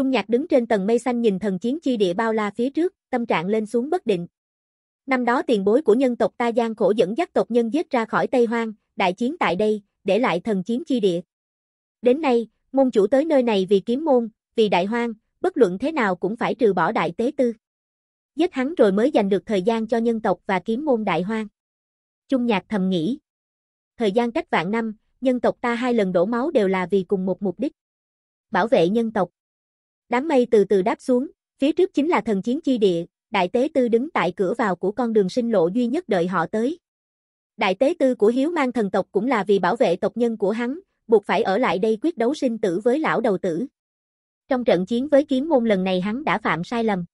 Trung Nhạc đứng trên tầng mây xanh nhìn thần chiến chi địa bao la phía trước, tâm trạng lên xuống bất định. Năm đó tiền bối của nhân tộc ta gian khổ dẫn dắt tộc nhân giết ra khỏi Tây Hoang, đại chiến tại đây, để lại thần chiến chi địa. Đến nay, môn chủ tới nơi này vì kiếm môn, vì đại hoang, bất luận thế nào cũng phải trừ bỏ đại tế tư. Giết hắn rồi mới dành được thời gian cho nhân tộc và kiếm môn đại hoang. Trung Nhạc thầm nghĩ. Thời gian cách vạn năm, nhân tộc ta hai lần đổ máu đều là vì cùng một mục đích. Bảo vệ nhân tộc. Đám mây từ từ đáp xuống, phía trước chính là thần chiến chi địa, đại tế tư đứng tại cửa vào của con đường sinh lộ duy nhất đợi họ tới. Đại tế tư của Hiếu mang thần tộc cũng là vì bảo vệ tộc nhân của hắn, buộc phải ở lại đây quyết đấu sinh tử với lão đầu tử. Trong trận chiến với kiếm môn lần này hắn đã phạm sai lầm.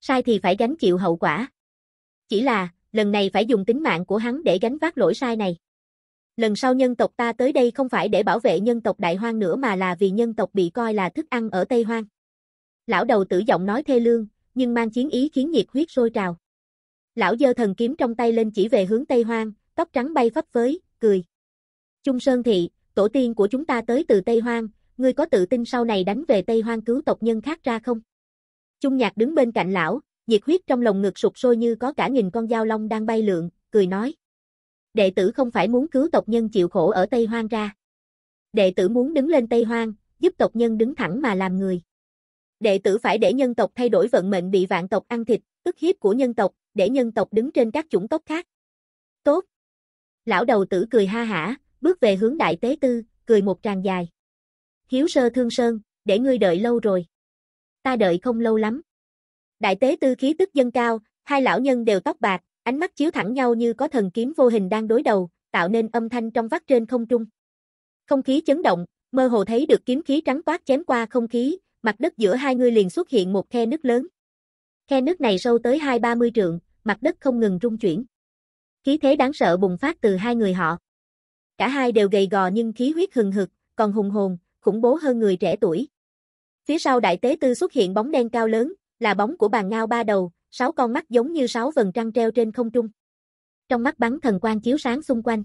Sai thì phải gánh chịu hậu quả. Chỉ là, lần này phải dùng tính mạng của hắn để gánh vác lỗi sai này. Lần sau nhân tộc ta tới đây không phải để bảo vệ nhân tộc Đại Hoang nữa mà là vì nhân tộc bị coi là thức ăn ở Tây Hoang. Lão đầu tử giọng nói thê lương, nhưng mang chiến ý khiến nhiệt huyết sôi trào. Lão dơ thần kiếm trong tay lên chỉ về hướng Tây Hoang, tóc trắng bay phấp phới, cười. Trung Sơn Thị, tổ tiên của chúng ta tới từ Tây Hoang, ngươi có tự tin sau này đánh về Tây Hoang cứu tộc nhân khác ra không? Trung Nhạc đứng bên cạnh lão, nhiệt huyết trong lòng ngực sụp sôi như có cả nghìn con dao long đang bay lượn, cười nói. Đệ tử không phải muốn cứu tộc nhân chịu khổ ở Tây Hoang ra. Đệ tử muốn đứng lên Tây Hoang, giúp tộc nhân đứng thẳng mà làm người. Đệ tử phải để nhân tộc thay đổi vận mệnh bị vạn tộc ăn thịt, ức hiếp của nhân tộc, để nhân tộc đứng trên các chủng tộc khác. Tốt. Lão đầu tử cười ha hả, bước về hướng đại tế tư, cười một tràng dài. Hiếu sơ thương sơn, để ngươi đợi lâu rồi. Ta đợi không lâu lắm. Đại tế tư khí tức dân cao, hai lão nhân đều tóc bạc, ánh mắt chiếu thẳng nhau như có thần kiếm vô hình đang đối đầu, tạo nên âm thanh trong vắt trên không trung. Không khí chấn động, mơ hồ thấy được kiếm khí trắng toát chém qua không khí, mặt đất giữa hai người liền xuất hiện một khe nước lớn. Khe nước này sâu tới hai ba mươi trượng, mặt đất không ngừng rung chuyển. Khí thế đáng sợ bùng phát từ hai người họ. Cả hai đều gầy gò nhưng khí huyết hừng hực, còn hùng hồn, khủng bố hơn người trẻ tuổi. Phía sau đại tế tư xuất hiện bóng đen cao lớn, là bóng của bàn ngao ba đầu, sáu con mắt giống như sáu vầng trăng treo trên không trung. Trong mắt bắn thần quang chiếu sáng xung quanh.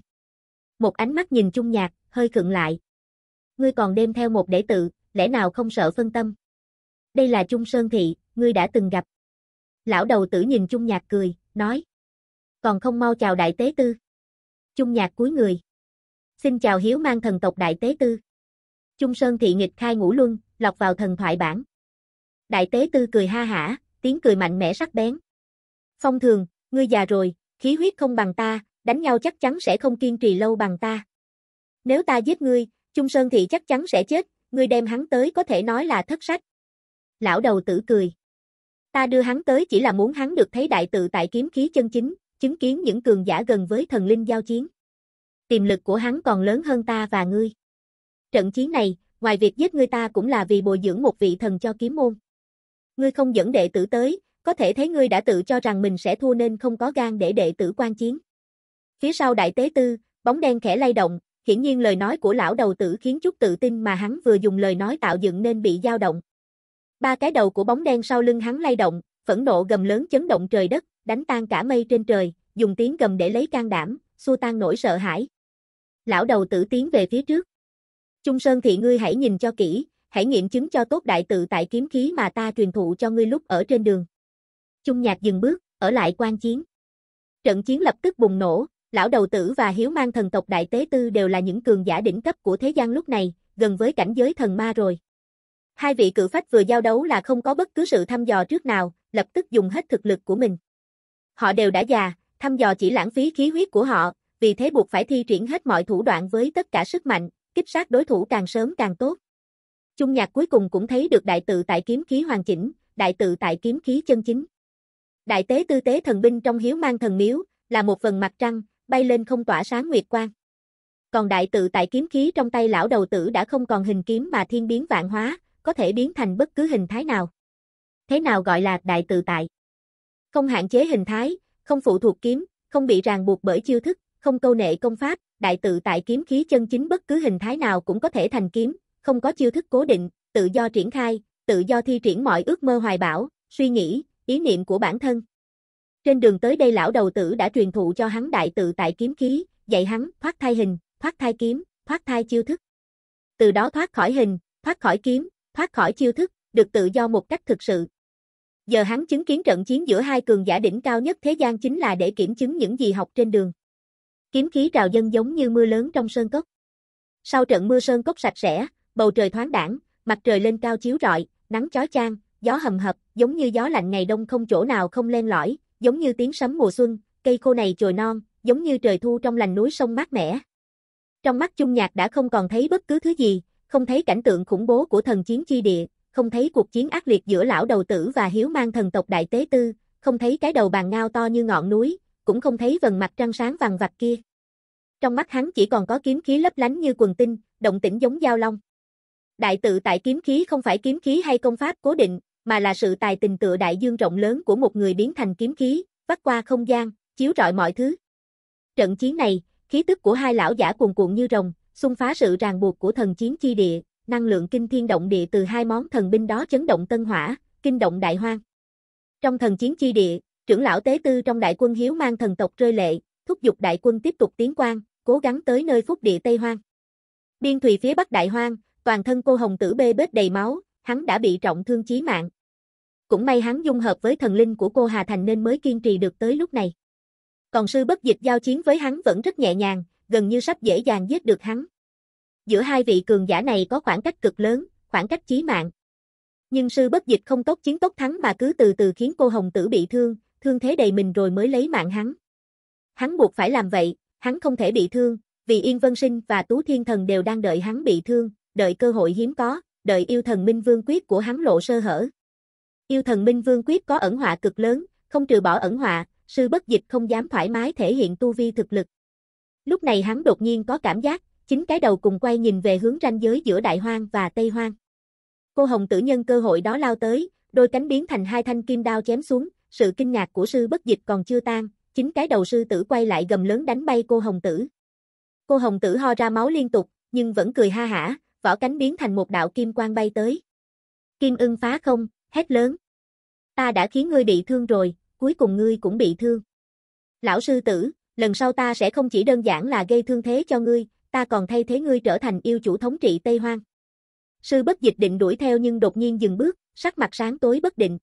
Một ánh mắt nhìn chung nhạt, hơi khựng lại. Ngươi còn đem theo một đệ tử, lẽ nào không sợ phân tâm. Đây là Trung Sơn Thị, ngươi đã từng gặp. Lão đầu tử nhìn Trung Nhạc cười, nói. Còn không mau chào đại tế tư. Trung Nhạc cúi người. Xin chào hiếu mang thần tộc đại tế tư. Trung Sơn Thị nghịch khai ngũ luân, lọc vào thần thoại bản. Đại tế tư cười ha hả, tiếng cười mạnh mẽ sắc bén. Phong thường, ngươi già rồi, khí huyết không bằng ta, đánh nhau chắc chắn sẽ không kiên trì lâu bằng ta. Nếu ta giết ngươi, Trung Sơn Thị chắc chắn sẽ chết, ngươi đem hắn tới có thể nói là thất sách. Lão đầu tử cười. Ta đưa hắn tới chỉ là muốn hắn được thấy đại tự tại kiếm khí chân chính, chứng kiến những cường giả gần với thần linh giao chiến. Tiềm lực của hắn còn lớn hơn ta và ngươi. Trận chiến này, ngoài việc giết ngươi ta cũng là vì bồi dưỡng một vị thần cho kiếm môn. Ngươi không dẫn đệ tử tới, có thể thấy ngươi đã tự cho rằng mình sẽ thua nên không có gan để đệ tử quan chiến. Phía sau đại tế tư, bóng đen khẽ lay động, hiển nhiên lời nói của lão đầu tử khiến chút tự tin mà hắn vừa dùng lời nói tạo dựng nên bị dao động. Ba cái đầu của bóng đen sau lưng hắn lay động, phẫn nộ gầm lớn chấn động trời đất, đánh tan cả mây trên trời, dùng tiếng gầm để lấy can đảm, xua tan nỗi sợ hãi. Lão đầu tử tiến về phía trước. Trung Sơn thị ngươi hãy nhìn cho kỹ, hãy nghiệm chứng cho tốt đại tự tại kiếm khí mà ta truyền thụ cho ngươi lúc ở trên đường. Trung Nhạc dừng bước, ở lại quan chiến. Trận chiến lập tức bùng nổ, lão đầu tử và hiếu mang thần tộc đại tế tư đều là những cường giả đỉnh cấp của thế gian lúc này, gần với cảnh giới thần ma rồi. Hai vị cự phách vừa giao đấu là không có bất cứ sự thăm dò trước nào, lập tức dùng hết thực lực của mình. Họ đều đã già, thăm dò chỉ lãng phí khí huyết của họ, vì thế buộc phải thi triển hết mọi thủ đoạn với tất cả sức mạnh, kích sát đối thủ càng sớm càng tốt. Trung nhạc cuối cùng cũng thấy được đại tự tại kiếm khí hoàn chỉnh, đại tự tại kiếm khí chân chính. Đại tế tư tế thần binh trong hiếu mang thần miếu, là một phần mặt trăng, bay lên không tỏa sáng nguyệt quang. Còn đại tự tại kiếm khí trong tay lão đầu tử đã không còn hình kiếm mà thiên biến vạn hóa, có thể biến thành bất cứ hình thái nào. Thế nào gọi là đại tự tại? Không hạn chế hình thái, không phụ thuộc kiếm, không bị ràng buộc bởi chiêu thức, không câu nệ công pháp, đại tự tại kiếm khí chân chính bất cứ hình thái nào cũng có thể thành kiếm, không có chiêu thức cố định, tự do triển khai, tự do thi triển mọi ước mơ hoài bão, suy nghĩ, ý niệm của bản thân. Trên đường tới đây lão đầu tử đã truyền thụ cho hắn đại tự tại kiếm khí, dạy hắn thoát thai hình, thoát thai kiếm, thoát thai chiêu thức. Từ đó thoát khỏi hình, thoát khỏi kiếm, thoát khỏi chiêu thức, được tự do một cách thực sự. Giờ hắn chứng kiến trận chiến giữa hai cường giả đỉnh cao nhất thế gian chính là để kiểm chứng những gì học trên đường. Kiếm khí trào dân giống như mưa lớn trong sơn cốc. Sau trận mưa sơn cốc sạch sẽ, bầu trời thoáng đãng, mặt trời lên cao chiếu rọi, nắng chói chang, gió hầm hập, giống như gió lạnh ngày đông không chỗ nào không len lỏi, giống như tiếng sấm mùa xuân, cây khô này chồi non, giống như trời thu trong lành núi sông mát mẻ. Trong mắt Chung Nhạc đã không còn thấy bất cứ thứ gì, không thấy cảnh tượng khủng bố của thần chiến chi địa, không thấy cuộc chiến ác liệt giữa lão đầu tử và hiếu mang thần tộc đại tế tư, không thấy cái đầu bàn ngao to như ngọn núi, cũng không thấy vầng mặt trăng sáng vàng vặt kia. Trong mắt hắn chỉ còn có kiếm khí lấp lánh như quần tinh, động tĩnh giống dao long. Đại tự tại kiếm khí không phải kiếm khí hay công pháp cố định, mà là sự tài tình tựa đại dương rộng lớn của một người biến thành kiếm khí, vắt qua không gian, chiếu rọi mọi thứ. Trận chiến này, khí tức của hai lão giả cuồn cuộn như rồng, xung phá sự ràng buộc của thần chiến chi địa, năng lượng kinh thiên động địa từ hai món thần binh đó chấn động tân hỏa, kinh động đại hoang. Trong thần chiến chi địa, trưởng lão tế tư trong đại quân hiếu mang thần tộc rơi lệ, thúc giục đại quân tiếp tục tiến quan, cố gắng tới nơi phúc địa Tây Hoang. Biên thủy phía bắc đại hoang, toàn thân cô hồng tử bê bết đầy máu, hắn đã bị trọng thương chí mạng. Cũng may hắn dung hợp với thần linh của cô Hà Thành nên mới kiên trì được tới lúc này. Còn sư bất dịch giao chiến với hắn vẫn rất nhẹ nhàng, gần như sắp dễ dàng giết được hắn. Giữa hai vị cường giả này có khoảng cách cực lớn, khoảng cách chí mạng. Nhưng sư bất dịch không tốt chiến tốt thắng mà cứ từ từ khiến cô Hồng Tử bị thương, thương thế đầy mình rồi mới lấy mạng hắn. Hắn buộc phải làm vậy, hắn không thể bị thương, vì Yên Vân Sinh và Tú Thiên Thần đều đang đợi hắn bị thương, đợi cơ hội hiếm có, đợi yêu thần minh vương quyết của hắn lộ sơ hở. Yêu thần minh vương quyết có ẩn họa cực lớn, không trừ bỏ ẩn họa, sư bất dịch không dám thoải mái thể hiện tu vi thực lực. Lúc này hắn đột nhiên có cảm giác, chính cái đầu cùng quay nhìn về hướng ranh giới giữa đại hoang và tây hoang. Cô hồng tử nhân cơ hội đó lao tới, đôi cánh biến thành hai thanh kim đao chém xuống, sự kinh ngạc của sư bất dịch còn chưa tan, chính cái đầu sư tử quay lại gầm lớn đánh bay cô hồng tử. Cô hồng tử ho ra máu liên tục, nhưng vẫn cười ha hả, vỏ cánh biến thành một đạo kim quang bay tới. Kim ưng phá không, hét lớn. Ta đã khiến ngươi bị thương rồi, cuối cùng ngươi cũng bị thương. Lão sư tử, lần sau ta sẽ không chỉ đơn giản là gây thương thế cho ngươi, ta còn thay thế ngươi trở thành yêu chủ thống trị Tây Hoang. Sư bất dịch định đuổi theo nhưng đột nhiên dừng bước, sắc mặt sáng tối bất định.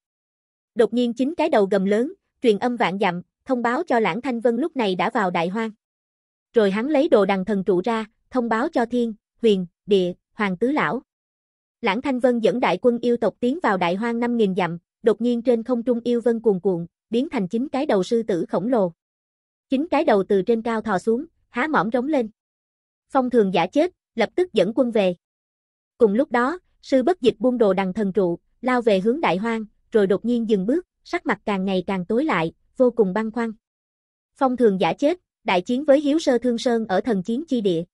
Đột nhiên chính cái đầu gầm lớn, truyền âm vạn dặm, thông báo cho Lãng Thanh Vân lúc này đã vào đại hoang. Rồi hắn lấy đồ đằng thần trụ ra, thông báo cho thiên, huyền, địa, Hoàng Tứ Lão. Lãng Thanh Vân dẫn đại quân yêu tộc tiến vào đại hoang 5.000 dặm, đột nhiên trên không trung yêu vân cuồn cuộn, biến thành chính cái đầu sư tử khổng lồ. Chính cái đầu từ trên cao thò xuống, há mỏm rống lên. Phong thường giả chết, lập tức dẫn quân về. Cùng lúc đó, sư bất dịch buông đồ đằng thần trụ, lao về hướng đại hoang, rồi đột nhiên dừng bước, sắc mặt càng ngày càng tối lại, vô cùng băng khoăn. Phong thường giả chết, đại chiến với Hiếu Sơ Thương Sơn ở thần chiến chi địa.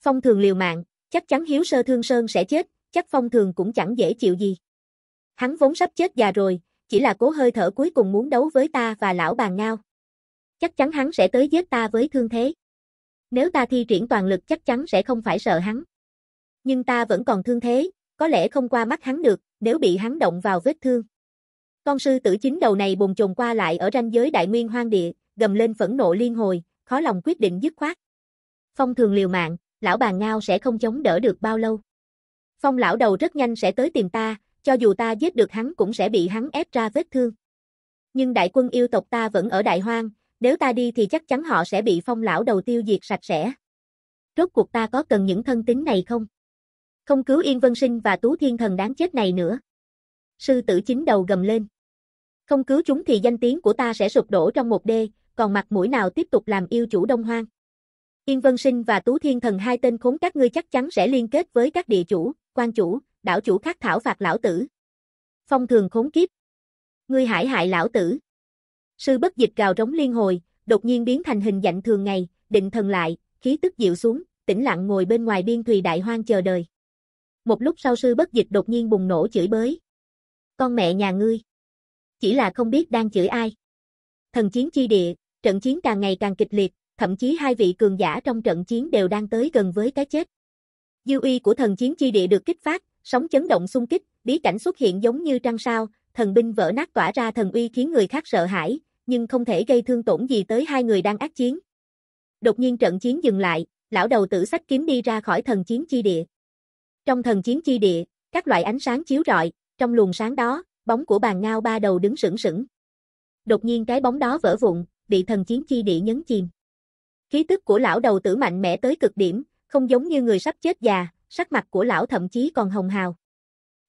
Phong thường liều mạng, chắc chắn Hiếu Sơ Thương Sơn sẽ chết, chắc Phong Thường cũng chẳng dễ chịu gì. Hắn vốn sắp chết già rồi, chỉ là cố hơi thở cuối cùng muốn đấu với ta và lão bàn ngao. Chắc chắn hắn sẽ tới giết ta với thương thế. Nếu ta thi triển toàn lực chắc chắn sẽ không phải sợ hắn. Nhưng ta vẫn còn thương thế, có lẽ không qua mắt hắn được, nếu bị hắn động vào vết thương. Con sư tử chính đầu này bùng chồn qua lại ở ranh giới đại nguyên hoang địa, gầm lên phẫn nộ liên hồi, khó lòng quyết định dứt khoát. Phong thường liều mạng, lão bàn ngao sẽ không chống đỡ được bao lâu. Phong lão đầu rất nhanh sẽ tới tìm ta, cho dù ta giết được hắn cũng sẽ bị hắn ép ra vết thương. Nhưng đại quân yêu tộc ta vẫn ở đại hoang, nếu ta đi thì chắc chắn họ sẽ bị phong lão đầu tiêu diệt sạch sẽ. Rốt cuộc ta có cần những thân tính này không? Không cứu Yên Vân Sinh và Tú Thiên Thần đáng chết này nữa. Sư tử chính đầu gầm lên. Không cứu chúng thì danh tiếng của ta sẽ sụp đổ trong một đê, còn mặt mũi nào tiếp tục làm yêu chủ đông hoang. Yên Vân Sinh và Tú Thiên Thần hai tên khốn các ngươi chắc chắn sẽ liên kết với các địa chủ, quan chủ, đảo chủ khác thảo phạt lão tử. Phong thường khốn kiếp. Ngươi hải hại lão tử. Sư bất dịch gào rống liên hồi, đột nhiên biến thành hình dạng thường ngày, định thần lại, khí tức dịu xuống, tĩnh lặng ngồi bên ngoài biên thùy đại hoang chờ đợi. Một lúc sau sư bất dịch đột nhiên bùng nổ chửi bới. Con mẹ nhà ngươi. Chỉ là không biết đang chửi ai. Thần chiến chi địa, trận chiến càng ngày càng kịch liệt, thậm chí hai vị cường giả trong trận chiến đều đang tới gần với cái chết. Dư uy của thần chiến chi địa được kích phát, sóng chấn động xung kích, bí cảnh xuất hiện giống như trăng sao, thần binh vỡ nát tỏa ra thần uy khiến người khác sợ hãi, nhưng không thể gây thương tổn gì tới hai người đang ác chiến. Đột nhiên trận chiến dừng lại, lão đầu tử sách kiếm đi ra khỏi thần chiến chi địa. Trong thần chiến chi địa, các loại ánh sáng chiếu rọi, trong luồng sáng đó, bóng của bàn ngao ba đầu đứng sững sững. Đột nhiên cái bóng đó vỡ vụn, bị thần chiến chi địa nhấn chìm. Khí tức của lão đầu tử mạnh mẽ tới cực điểm, không giống như người sắp chết già, sắc mặt của lão thậm chí còn hồng hào.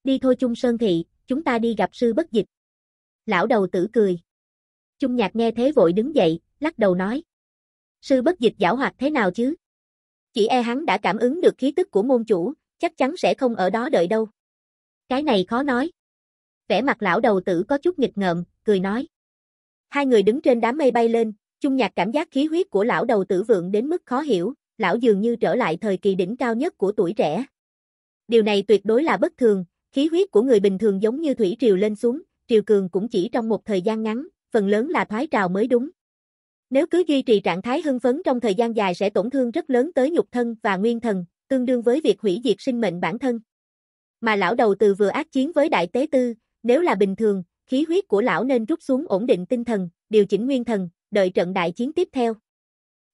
Đi thôi Chung Sơn Thị, chúng ta đi gặp sư bất dịch. Lão đầu tử cười. Chung Nhạc nghe thế vội đứng dậy, lắc đầu nói. Sư bất dịch giảo hoạt thế nào chứ? Chỉ e hắn đã cảm ứng được khí tức của môn chủ, chắc chắn sẽ không ở đó đợi đâu. Cái này khó nói. Vẻ mặt lão đầu tử có chút nghịch ngợm, cười nói. Hai người đứng trên đám mây bay lên, Chung nhạc cảm giác khí huyết của lão đầu tử vượng đến mức khó hiểu, lão dường như trở lại thời kỳ đỉnh cao nhất của tuổi trẻ. Điều này tuyệt đối là bất thường, khí huyết của người bình thường giống như thủy triều lên xuống, triều cường cũng chỉ trong một thời gian ngắn, phần lớn là thoái trào mới đúng. Nếu cứ duy trì trạng thái hưng phấn trong thời gian dài sẽ tổn thương rất lớn tới nhục thân và nguyên thần, tương đương với việc hủy diệt sinh mệnh bản thân. Mà lão đầu từ vừa ác chiến với đại tế tư, nếu là bình thường, khí huyết của lão nên rút xuống ổn định tinh thần, điều chỉnh nguyên thần, đợi trận đại chiến tiếp theo.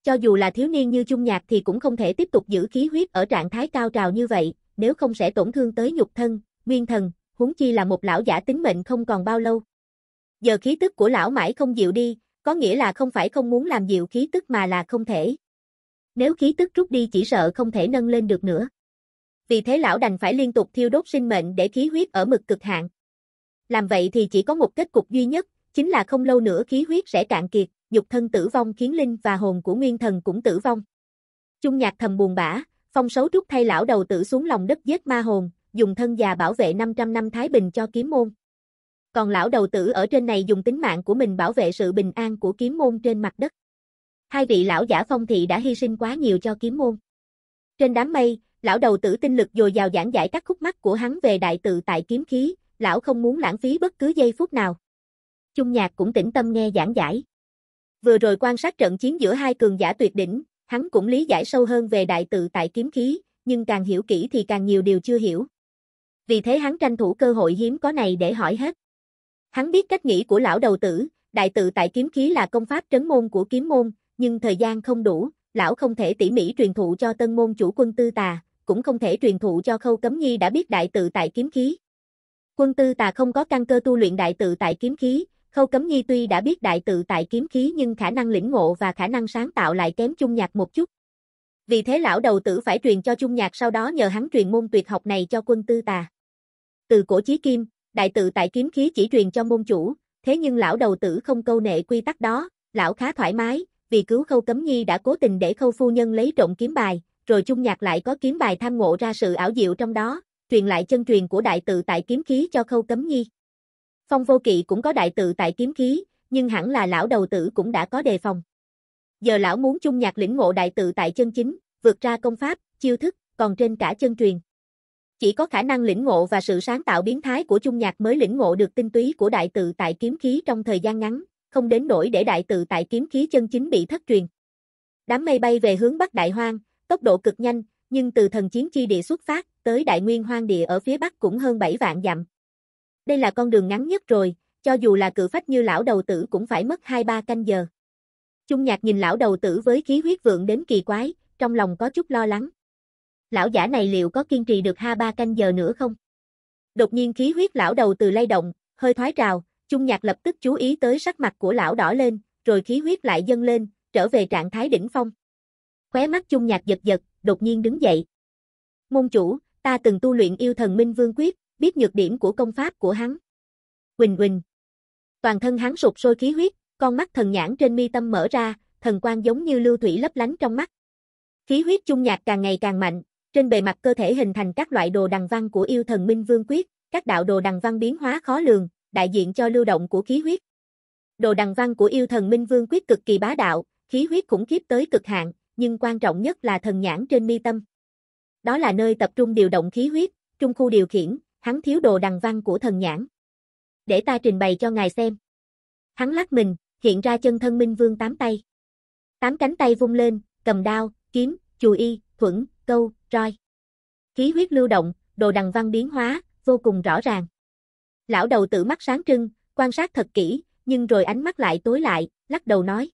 Cho dù là thiếu niên như Trung Nhạc thì cũng không thể tiếp tục giữ khí huyết ở trạng thái cao trào như vậy, nếu không sẽ tổn thương tới nhục thân, nguyên thần, huống chi là một lão giả tính mệnh không còn bao lâu. Giờ khí tức của lão mãi không dịu đi, có nghĩa là không phải không muốn làm dịu khí tức mà là không thể. Nếu khí tức rút đi chỉ sợ không thể nâng lên được nữa. Vì thế lão đành phải liên tục thiêu đốt sinh mệnh để khí huyết ở mực cực hạn. Làm vậy thì chỉ có một kết cục duy nhất, chính là không lâu nữa khí huyết sẽ cạn kiệt, dục thân tử vong khiến linh và hồn của nguyên thần cũng tử vong. trung nhạc thầm buồn bã, phong xấu trúc thay lão đầu tử xuống lòng đất giết ma hồn, dùng thân già bảo vệ 500 năm Thái Bình cho kiếm môn. Còn lão đầu tử ở trên này dùng tính mạng của mình bảo vệ sự bình an của kiếm môn trên mặt đất. Hai vị lão giả phong thị đã hy sinh quá nhiều cho kiếm môn. Trên đám mây, lão đầu tử tinh lực dồi dào giảng giải các khúc mắt của hắn về đại tự tại kiếm khí, lão không muốn lãng phí bất cứ giây phút nào. trung nhạc cũng tĩnh tâm nghe giảng giải. Vừa rồi quan sát trận chiến giữa hai cường giả tuyệt đỉnh, hắn cũng lý giải sâu hơn về đại tự tại kiếm khí, nhưng càng hiểu kỹ thì càng nhiều điều chưa hiểu. Vì thế hắn tranh thủ cơ hội hiếm có này để hỏi hết. Hắn biết cách nghĩ của lão đầu tử, đại tự tại kiếm khí là công pháp trấn môn của kiếm môn, nhưng thời gian không đủ, lão không thể tỉ mỉ truyền thụ cho tân môn chủ quân tư tà, cũng không thể truyền thụ cho khâu cấm nhi đã biết đại tự tại kiếm khí. Quân tư tà không có căn cơ tu luyện đại tự tại kiếm khí, Khâu Cấm Nhi tuy đã biết đại tự tại kiếm khí nhưng khả năng lĩnh ngộ và khả năng sáng tạo lại kém chung nhạc một chút. Vì thế lão đầu tử phải truyền cho chung nhạc sau đó nhờ hắn truyền môn tuyệt học này cho quân tư tà. Từ cổ chí kim, đại tự tại kiếm khí chỉ truyền cho môn chủ, thế nhưng lão đầu tử không câu nệ quy tắc đó, lão khá thoải mái, vì cứu Khâu Cấm Nhi đã cố tình để Khâu phu nhân lấy trộm kiếm bài, rồi chung nhạc lại có kiếm bài tham ngộ ra sự ảo diệu trong đó, truyền lại chân truyền của đại tự tại kiếm khí cho Khâu Cấm Nhi. Phong Vô Kỵ cũng có đại tự tại kiếm khí, nhưng hẳn là lão đầu tử cũng đã có đề phòng. Giờ lão muốn chung nhạc lĩnh ngộ đại tự tại chân chính, vượt ra công pháp, chiêu thức, còn trên cả chân truyền. Chỉ có khả năng lĩnh ngộ và sự sáng tạo biến thái của chung nhạc mới lĩnh ngộ được tinh túy của đại tự tại kiếm khí trong thời gian ngắn, không đến nỗi để đại tự tại kiếm khí chân chính bị thất truyền. Đám mây bay về hướng Bắc Đại Hoang, tốc độ cực nhanh, nhưng từ thần chiến chi địa xuất phát, tới Đại Nguyên Hoang địa ở phía Bắc cũng hơn 7 vạn dặm. Đây là con đường ngắn nhất rồi, cho dù là cự phách như lão đầu tử cũng phải mất 2-3 canh giờ. Trung nhạc nhìn lão đầu tử với khí huyết vượng đến kỳ quái, trong lòng có chút lo lắng. Lão giả này liệu có kiên trì được ha ba canh giờ nữa không? Đột nhiên khí huyết lão đầu từ lay động, hơi thoái trào, Trung nhạc lập tức chú ý tới sắc mặt của lão đỏ lên, rồi khí huyết lại dâng lên, trở về trạng thái đỉnh phong. Khóe mắt Trung nhạc giật giật, đột nhiên đứng dậy. Môn chủ, ta từng tu luyện yêu thần Minh Vương Quyết, biết nhược điểm của công pháp của hắn. Quỳnh quỳnh. Toàn thân hắn sụp sôi khí huyết, con mắt thần nhãn trên mi tâm mở ra, thần quan giống như lưu thủy lấp lánh trong mắt. Khí huyết chung nhạc càng ngày càng mạnh, trên bề mặt cơ thể hình thành các loại đồ đằng văn của yêu thần Minh Vương Quyết, các đạo đồ đằng văn biến hóa khó lường, đại diện cho lưu động của khí huyết. Đồ đằng văn của yêu thần Minh Vương Quyết cực kỳ bá đạo, khí huyết khủng khiếp tới cực hạn, nhưng quan trọng nhất là thần nhãn trên mi tâm. Đó là nơi tập trung điều động khí huyết, trung khu điều khiển, hắn thiếu đồ đằng văn của thần nhãn. Để ta trình bày cho ngài xem. Hắn lắc mình, hiện ra chân thân minh vương tám tay. Tám cánh tay vung lên, cầm đao, kiếm, chùi y, thuẫn, câu, roi. Khí huyết lưu động, đồ đằng văn biến hóa, vô cùng rõ ràng. Lão đầu tử mắt sáng trưng, quan sát thật kỹ, nhưng rồi ánh mắt lại tối lại, lắc đầu nói.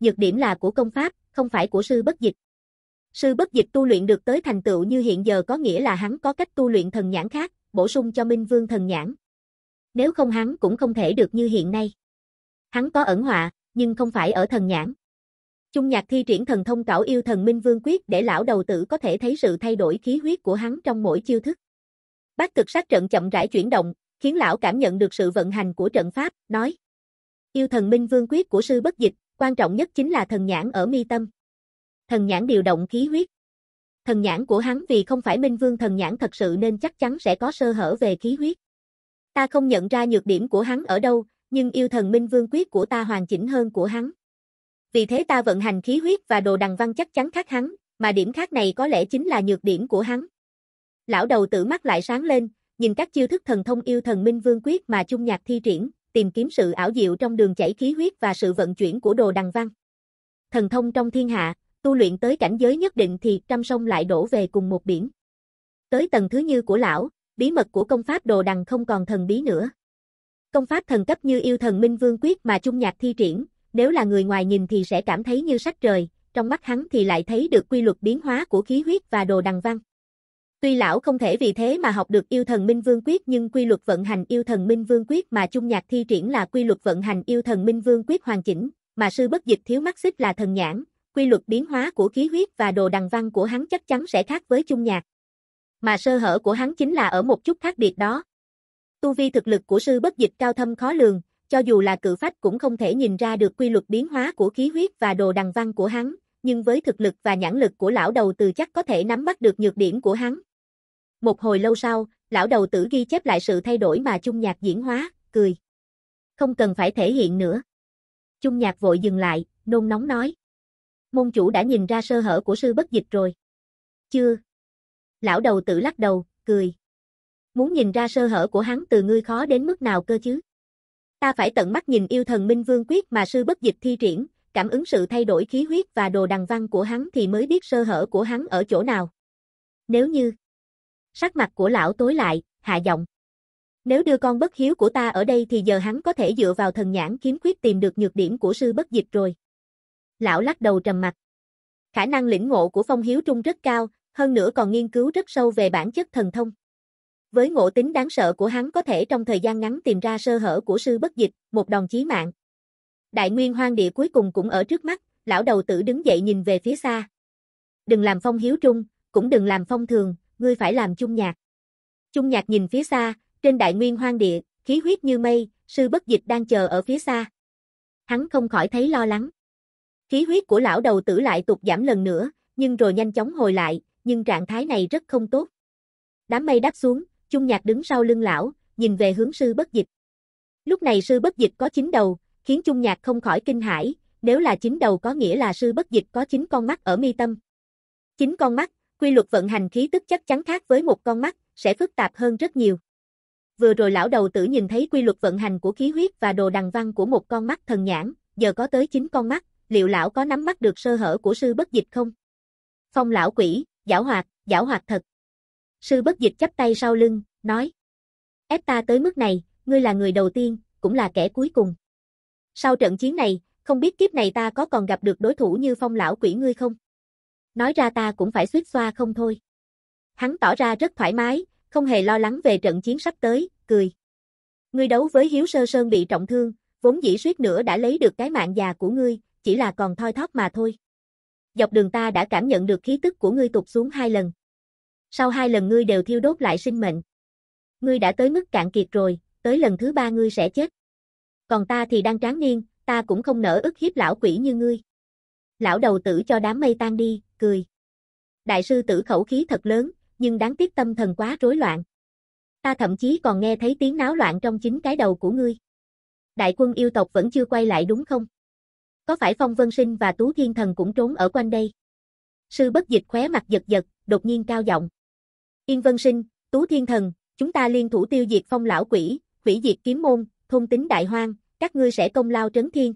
Nhược điểm là của công pháp, không phải của sư bất dịch. Sư bất dịch tu luyện được tới thành tựu như hiện giờ có nghĩa là hắn có cách tu luyện thần nhãn khác, bổ sung cho Minh Vương thần nhãn. Nếu không hắn cũng không thể được như hiện nay. Hắn có ẩn họa, nhưng không phải ở thần nhãn. Trung Nhạc thi triển thần thông cảo yêu thần Minh Vương quyết để lão đầu tử có thể thấy sự thay đổi khí huyết của hắn trong mỗi chiêu thức. Bác cực sát trận chậm rãi chuyển động, khiến lão cảm nhận được sự vận hành của trận pháp, nói. Yêu thần Minh Vương quyết của sư bất dịch, quan trọng nhất chính là thần nhãn ở mi tâm. Thần nhãn điều động khí huyết. Thần nhãn của hắn vì không phải minh vương thần nhãn thật sự nên chắc chắn sẽ có sơ hở về khí huyết. Ta không nhận ra nhược điểm của hắn ở đâu, nhưng yêu thần minh vương quyết của ta hoàn chỉnh hơn của hắn. Vì thế ta vận hành khí huyết và đồ đằng văn chắc chắn khác hắn, mà điểm khác này có lẽ chính là nhược điểm của hắn. Lão đầu tử mắt lại sáng lên, nhìn các chiêu thức thần thông yêu thần minh vương quyết mà chung Nhạc thi triển, tìm kiếm sự ảo diệu trong đường chảy khí huyết và sự vận chuyển của đồ đằng văn. Thần thông trong thiên hạ, tu luyện tới cảnh giới nhất định thì trăm sông lại đổ về cùng một biển. Tới tầng thứ như của lão, bí mật của công pháp đồ đằng không còn thần bí nữa. Công pháp thần cấp như yêu thần minh vương quyết mà Trung Nhạc thi triển, nếu là người ngoài nhìn thì sẽ cảm thấy như sách trời, trong mắt hắn thì lại thấy được quy luật biến hóa của khí huyết và đồ đằng văn. Tuy lão không thể vì thế mà học được yêu thần minh vương quyết nhưng quy luật vận hành yêu thần minh vương quyết mà Trung Nhạc thi triển là quy luật vận hành yêu thần minh vương quyết hoàn chỉnh, mà sư bất dịch thiếu mắt xích là thần nhãn, quy luật biến hóa của khí huyết và đồ đằng văn của hắn chắc chắn sẽ khác với chung nhạc. Mà sơ hở của hắn chính là ở một chút khác biệt đó. Tu vi thực lực của sư bất dịch cao thâm khó lường, cho dù là cự phách cũng không thể nhìn ra được quy luật biến hóa của khí huyết và đồ đằng văn của hắn, nhưng với thực lực và nhãn lực của lão đầu từ chắc có thể nắm bắt được nhược điểm của hắn. Một hồi lâu sau, lão đầu tử ghi chép lại sự thay đổi mà chung nhạc diễn hóa, cười. Không cần phải thể hiện nữa. Chung nhạc vội dừng lại, nôn nóng nói. Môn chủ đã nhìn ra sơ hở của sư bất dịch rồi. Chưa. Lão đầu tự lắc đầu, cười. Muốn nhìn ra sơ hở của hắn từ ngươi khó đến mức nào cơ chứ? Ta phải tận mắt nhìn yêu thần Minh Vương Quyết mà sư bất dịch thi triển, cảm ứng sự thay đổi khí huyết và đồ đằng văn của hắn thì mới biết sơ hở của hắn ở chỗ nào. Nếu như... Sắc mặt của lão tối lại, hạ giọng. Nếu đưa con bất hiếu của ta ở đây thì giờ hắn có thể dựa vào thần nhãn kiếm quyết tìm được nhược điểm của sư bất dịch rồi lão lắc đầu trầm mặt. Khả năng lĩnh ngộ của Phong Hiếu Trung rất cao, hơn nữa còn nghiên cứu rất sâu về bản chất thần thông. Với ngộ tính đáng sợ của hắn có thể trong thời gian ngắn tìm ra sơ hở của sư bất dịch, một đòn chí mạng. Đại nguyên hoang địa cuối cùng cũng ở trước mắt, lão đầu tử đứng dậy nhìn về phía xa. Đừng làm phong hiếu trung, cũng đừng làm phong thường, ngươi phải làm trung nhạc. trung nhạc nhìn phía xa, trên đại nguyên hoang địa, khí huyết như mây, sư bất dịch đang chờ ở phía xa. Hắn không khỏi thấy lo lắng. Khí huyết của lão đầu tử lại tục giảm lần nữa, nhưng rồi nhanh chóng hồi lại, nhưng trạng thái này rất không tốt. Đám mây đáp xuống, Chung Nhạc đứng sau lưng lão, nhìn về hướng sư bất dịch. Lúc này sư bất dịch có chín đầu, khiến Chung Nhạc không khỏi kinh hãi, nếu là chín đầu có nghĩa là sư bất dịch có chín con mắt ở mi tâm. Chín con mắt, quy luật vận hành khí tức chắc chắn khác với một con mắt, sẽ phức tạp hơn rất nhiều. Vừa rồi lão đầu tử nhìn thấy quy luật vận hành của khí huyết và đồ đằng văn của một con mắt thần nhãn, giờ có tới 9 con mắt, liệu lão có nắm bắt được sơ hở của sư bất dịch không? Phong lão quỷ, giảo hoạt, giảo hoạt thật. Sư bất dịch chắp tay sau lưng, nói. Ép ta tới mức này, ngươi là người đầu tiên, cũng là kẻ cuối cùng. Sau trận chiến này, không biết kiếp này ta có còn gặp được đối thủ như phong lão quỷ ngươi không? Nói ra ta cũng phải suýt xoa không thôi. Hắn tỏ ra rất thoải mái, không hề lo lắng về trận chiến sắp tới, cười. Ngươi đấu với Hiếu Sơ Sơn bị trọng thương, vốn dĩ suýt nữa đã lấy được cái mạng già của ngươi, chỉ là còn thoi thóp mà thôi. Dọc đường ta đã cảm nhận được khí tức của ngươi tụt xuống hai lần. Sau hai lần ngươi đều thiêu đốt lại sinh mệnh. Ngươi đã tới mức cạn kiệt rồi, tới lần thứ ba ngươi sẽ chết. Còn ta thì đang tráng niên, ta cũng không nỡ ức hiếp lão quỷ như ngươi. Lão đầu tử cho đám mây tan đi, cười. Đại sư tử khẩu khí thật lớn, nhưng đáng tiếc tâm thần quá rối loạn. Ta thậm chí còn nghe thấy tiếng náo loạn trong chính cái đầu của ngươi. Đại quân yêu tộc vẫn chưa quay lại đúng không? Có phải Phong Vân Sinh và Tú Thiên Thần cũng trốn ở quanh đây? Sư bất dịch khóe mặt giật giật, đột nhiên cao giọng. Yên Vân Sinh, Tú Thiên Thần, chúng ta liên thủ tiêu diệt phong lão quỷ, hủy diệt kiếm môn, thôn tính đại hoang, các ngươi sẽ công lao trấn thiên.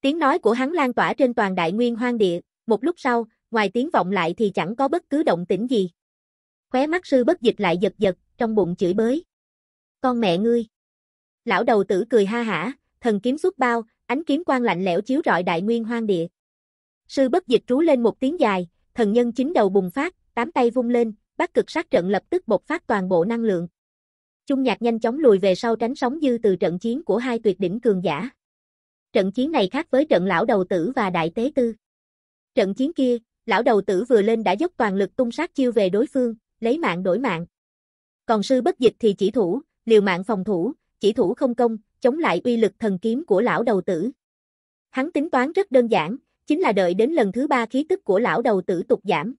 Tiếng nói của hắn lan tỏa trên toàn đại nguyên hoang địa, một lúc sau, ngoài tiếng vọng lại thì chẳng có bất cứ động tĩnh gì. Khóe mắt sư bất dịch lại giật giật, trong bụng chửi bới. Con mẹ ngươi. Lão đầu tử cười ha hả, thần kiếm xuất bao, ánh kiếm quang lạnh lẽo chiếu rọi đại nguyên hoang địa. Sư bất dịch trú lên một tiếng dài, thần nhân chính đầu bùng phát, tám tay vung lên, bắt cực sát trận lập tức bộc phát toàn bộ năng lượng. Trung nhạc nhanh chóng lùi về sau tránh sóng dư từ trận chiến của hai tuyệt đỉnh cường giả. Trận chiến này khác với trận lão đầu tử và đại tế tư. Trận chiến kia, lão đầu tử vừa lên đã dốc toàn lực tung sát chiêu về đối phương, lấy mạng đổi mạng. Còn sư bất dịch thì chỉ thủ, liều mạng phòng thủ, chỉ thủ không công, chống lại uy lực thần kiếm của lão đầu tử. Hắn tính toán rất đơn giản, chính là đợi đến lần thứ ba khí tức của lão đầu tử tụt giảm.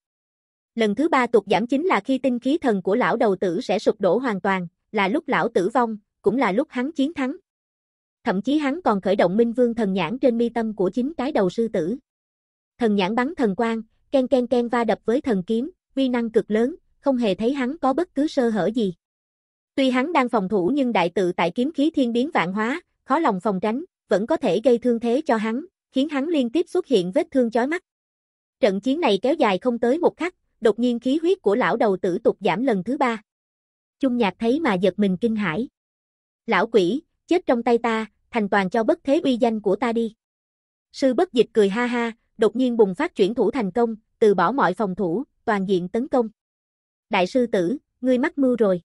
Lần thứ ba tụt giảm chính là khi tinh khí thần của lão đầu tử sẽ sụp đổ hoàn toàn, là lúc lão tử vong, cũng là lúc hắn chiến thắng. Thậm chí hắn còn khởi động minh vương thần nhãn trên mi tâm của chính cái đầu sư tử. Thần nhãn bắn thần quang, ken ken ken va đập với thần kiếm, uy năng cực lớn, không hề thấy hắn có bất cứ sơ hở gì. Tuy hắn đang phòng thủ nhưng đại tự tại kiếm khí thiên biến vạn hóa, khó lòng phòng tránh, vẫn có thể gây thương thế cho hắn, khiến hắn liên tiếp xuất hiện vết thương chói mắt. Trận chiến này kéo dài không tới một khắc, đột nhiên khí huyết của lão đầu tử tục giảm lần thứ ba. Chung nhạc thấy mà giật mình kinh hãi. Lão quỷ, chết trong tay ta, thành toàn cho bất thế uy danh của ta đi. Sư bất dịch cười ha ha, đột nhiên bùng phát chuyển thủ thành công, từ bỏ mọi phòng thủ, toàn diện tấn công. Đại sư tử, ngươi mắc mưu rồi.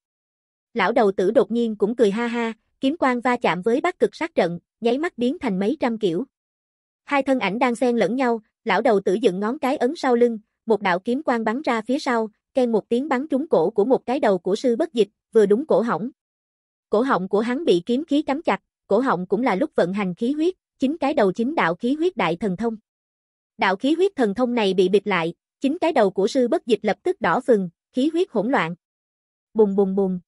Lão đầu tử đột nhiên cũng cười ha ha, kiếm quang va chạm với bát cực sát trận, nháy mắt biến thành mấy trăm kiểu. Hai thân ảnh đang xen lẫn nhau, lão đầu tử dựng ngón cái ấn sau lưng, một đạo kiếm quang bắn ra phía sau, khen một tiếng bắn trúng cổ của một cái đầu của sư bất dịch, vừa đúng cổ họng. Cổ họng của hắn bị kiếm khí cắm chặt, cổ họng cũng là lúc vận hành khí huyết, chính cái đầu chính đạo khí huyết đại thần thông. Đạo khí huyết thần thông này bị bịt lại, chính cái đầu của sư bất dịch lập tức đỏ phừng, khí huyết hỗn loạn. Bùng bùng bùng,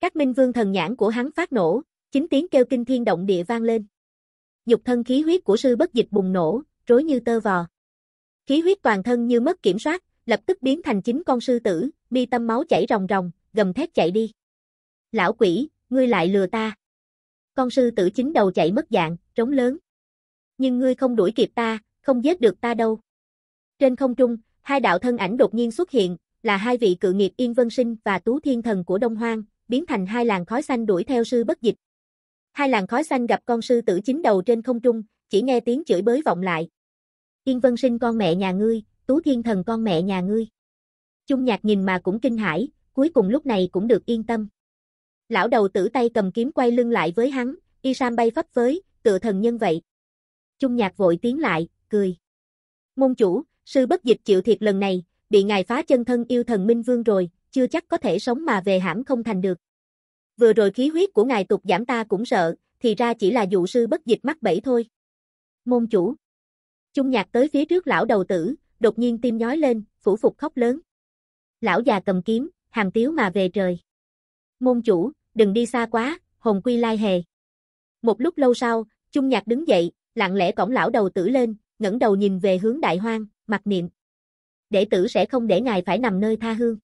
các minh vương thần nhãn của hắn phát nổ, chính tiếng kêu kinh thiên động địa vang lên. Dục thân khí huyết của sư bất dịch bùng nổ, rối như tơ vò. Khí huyết toàn thân như mất kiểm soát, lập tức biến thành chính con sư tử, mi tâm máu chảy ròng ròng, gầm thét chạy đi. Lão quỷ, ngươi lại lừa ta. Con sư tử chính đầu chạy mất dạng, trống lớn. Nhưng ngươi không đuổi kịp ta, không giết được ta đâu. Trên không trung, hai đạo thân ảnh đột nhiên xuất hiện, là hai vị cự nghiệp Yên Vân Sinh và Tú Thiên Thần của Đông Hoang, biến thành hai làn khói xanh đuổi theo sư bất dịch. Hai làn khói xanh gặp con sư tử chính đầu trên không trung, chỉ nghe tiếng chửi bới vọng lại. Yên Vân Sinh con mẹ nhà ngươi, Tú Thiên Thần con mẹ nhà ngươi. Chung Nhạc nhìn mà cũng kinh hãi, cuối cùng lúc này cũng được yên tâm. Lão đầu tử tay cầm kiếm quay lưng lại với hắn, y sam bay phấp phới, tựa thần nhân vậy. Chung Nhạc vội tiến lại, cười. Môn chủ, sư bất dịch chịu thiệt lần này, bị ngài phá chân thân yêu thần Minh Vương rồi, chưa chắc có thể sống mà về hãm không thành được. Vừa rồi khí huyết của ngài tục giảm ta cũng sợ, thì ra chỉ là dụ sư bất dịch mắc bẫy thôi. Môn chủ. Trung nhạc tới phía trước lão đầu tử, đột nhiên tim nhói lên, phủ phục khóc lớn. Lão già cầm kiếm, hàm tiếu mà về trời. Môn chủ, đừng đi xa quá, hồn quy lai hề. Một lúc lâu sau, Trung nhạc đứng dậy, lặng lẽ cõng lão đầu tử lên, ngẩng đầu nhìn về hướng đại hoang, mặc niệm. Đệ tử sẽ không để ngài phải nằm nơi tha hương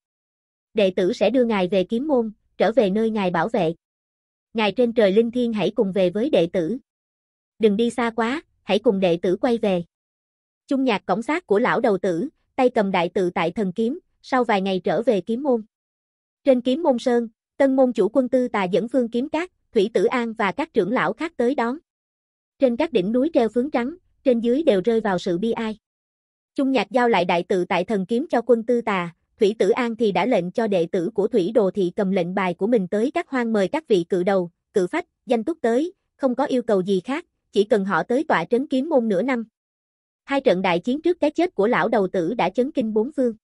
đệ tử sẽ đưa ngài về kiếm môn, trở về nơi ngài bảo vệ. Ngài trên trời linh thiên hãy cùng về với đệ tử. Đừng đi xa quá, hãy cùng đệ tử quay về. trung nhạc cổng sát của lão đầu tử, tay cầm đại tự tại thần kiếm, sau vài ngày trở về kiếm môn. Trên kiếm môn sơn, tân môn chủ quân tư tà dẫn phương kiếm cát, thủy tử an và các trưởng lão khác tới đón. Trên các đỉnh núi treo phướng trắng, trên dưới đều rơi vào sự bi ai. trung nhạc giao lại đại tự tại thần kiếm cho quân tư tà, Thủy Tử An thì đã lệnh cho đệ tử của Thủy Đồ Thị cầm lệnh bài của mình tới các hoang mời các vị cự đầu, cự phách, danh túc tới, không có yêu cầu gì khác, chỉ cần họ tới tọa trấn kiếm môn nửa năm. Hai trận đại chiến trước cái chết của lão đầu tử đã chấn kinh bốn phương.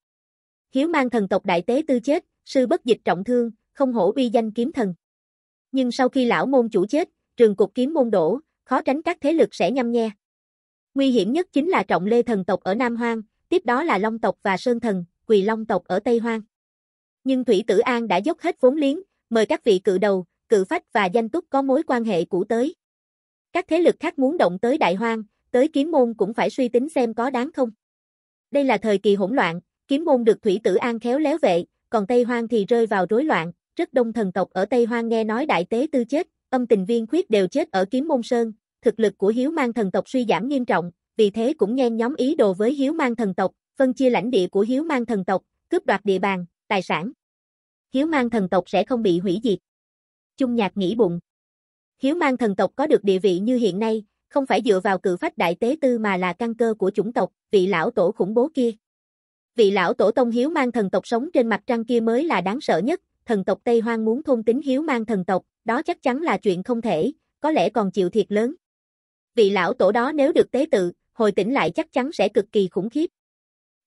Hiếu mang thần tộc đại tế tư chết, sư bất dịch trọng thương, không hổ uy danh kiếm thần. Nhưng sau khi lão môn chủ chết, trường cục kiếm môn đổ, khó tránh các thế lực sẽ nhăm nhe. Nguy hiểm nhất chính là trọng lê thần tộc ở Nam Hoang, tiếp đó là Long tộc và Sơn thần, quỳ long tộc ở Tây Hoang. Nhưng Thủy Tử An đã dốc hết vốn liếng, mời các vị cự đầu, cự phách và danh túc có mối quan hệ cũ tới. Các thế lực khác muốn động tới Đại Hoang, tới kiếm môn cũng phải suy tính xem có đáng không. Đây là thời kỳ hỗn loạn, kiếm môn được Thủy Tử An khéo léo vệ, còn Tây Hoang thì rơi vào rối loạn, rất đông thần tộc ở Tây Hoang nghe nói đại tế tư chết, âm tình viên khuyết đều chết ở kiếm môn sơn, thực lực của Hiếu Mang thần tộc suy giảm nghiêm trọng, vì thế cũng nhen nhóm ý đồ với Hiếu Mang thần tộc, phân chia lãnh địa của Hiếu Mang thần tộc, cướp đoạt địa bàn, tài sản. Hiếu Mang thần tộc sẽ không bị hủy diệt. trung Nhạc nghĩ bụng. Hiếu Mang thần tộc có được địa vị như hiện nay, không phải dựa vào cự phách đại tế tư mà là căn cơ của chủng tộc, vị lão tổ khủng bố kia. Vị lão tổ tông Hiếu Mang thần tộc sống trên mặt trăng kia mới là đáng sợ nhất, thần tộc Tây Hoang muốn thôn tính Hiếu Mang thần tộc, đó chắc chắn là chuyện không thể, có lẽ còn chịu thiệt lớn. Vị lão tổ đó nếu được tế tự, hồi tỉnh lại chắc chắn sẽ cực kỳ khủng khiếp.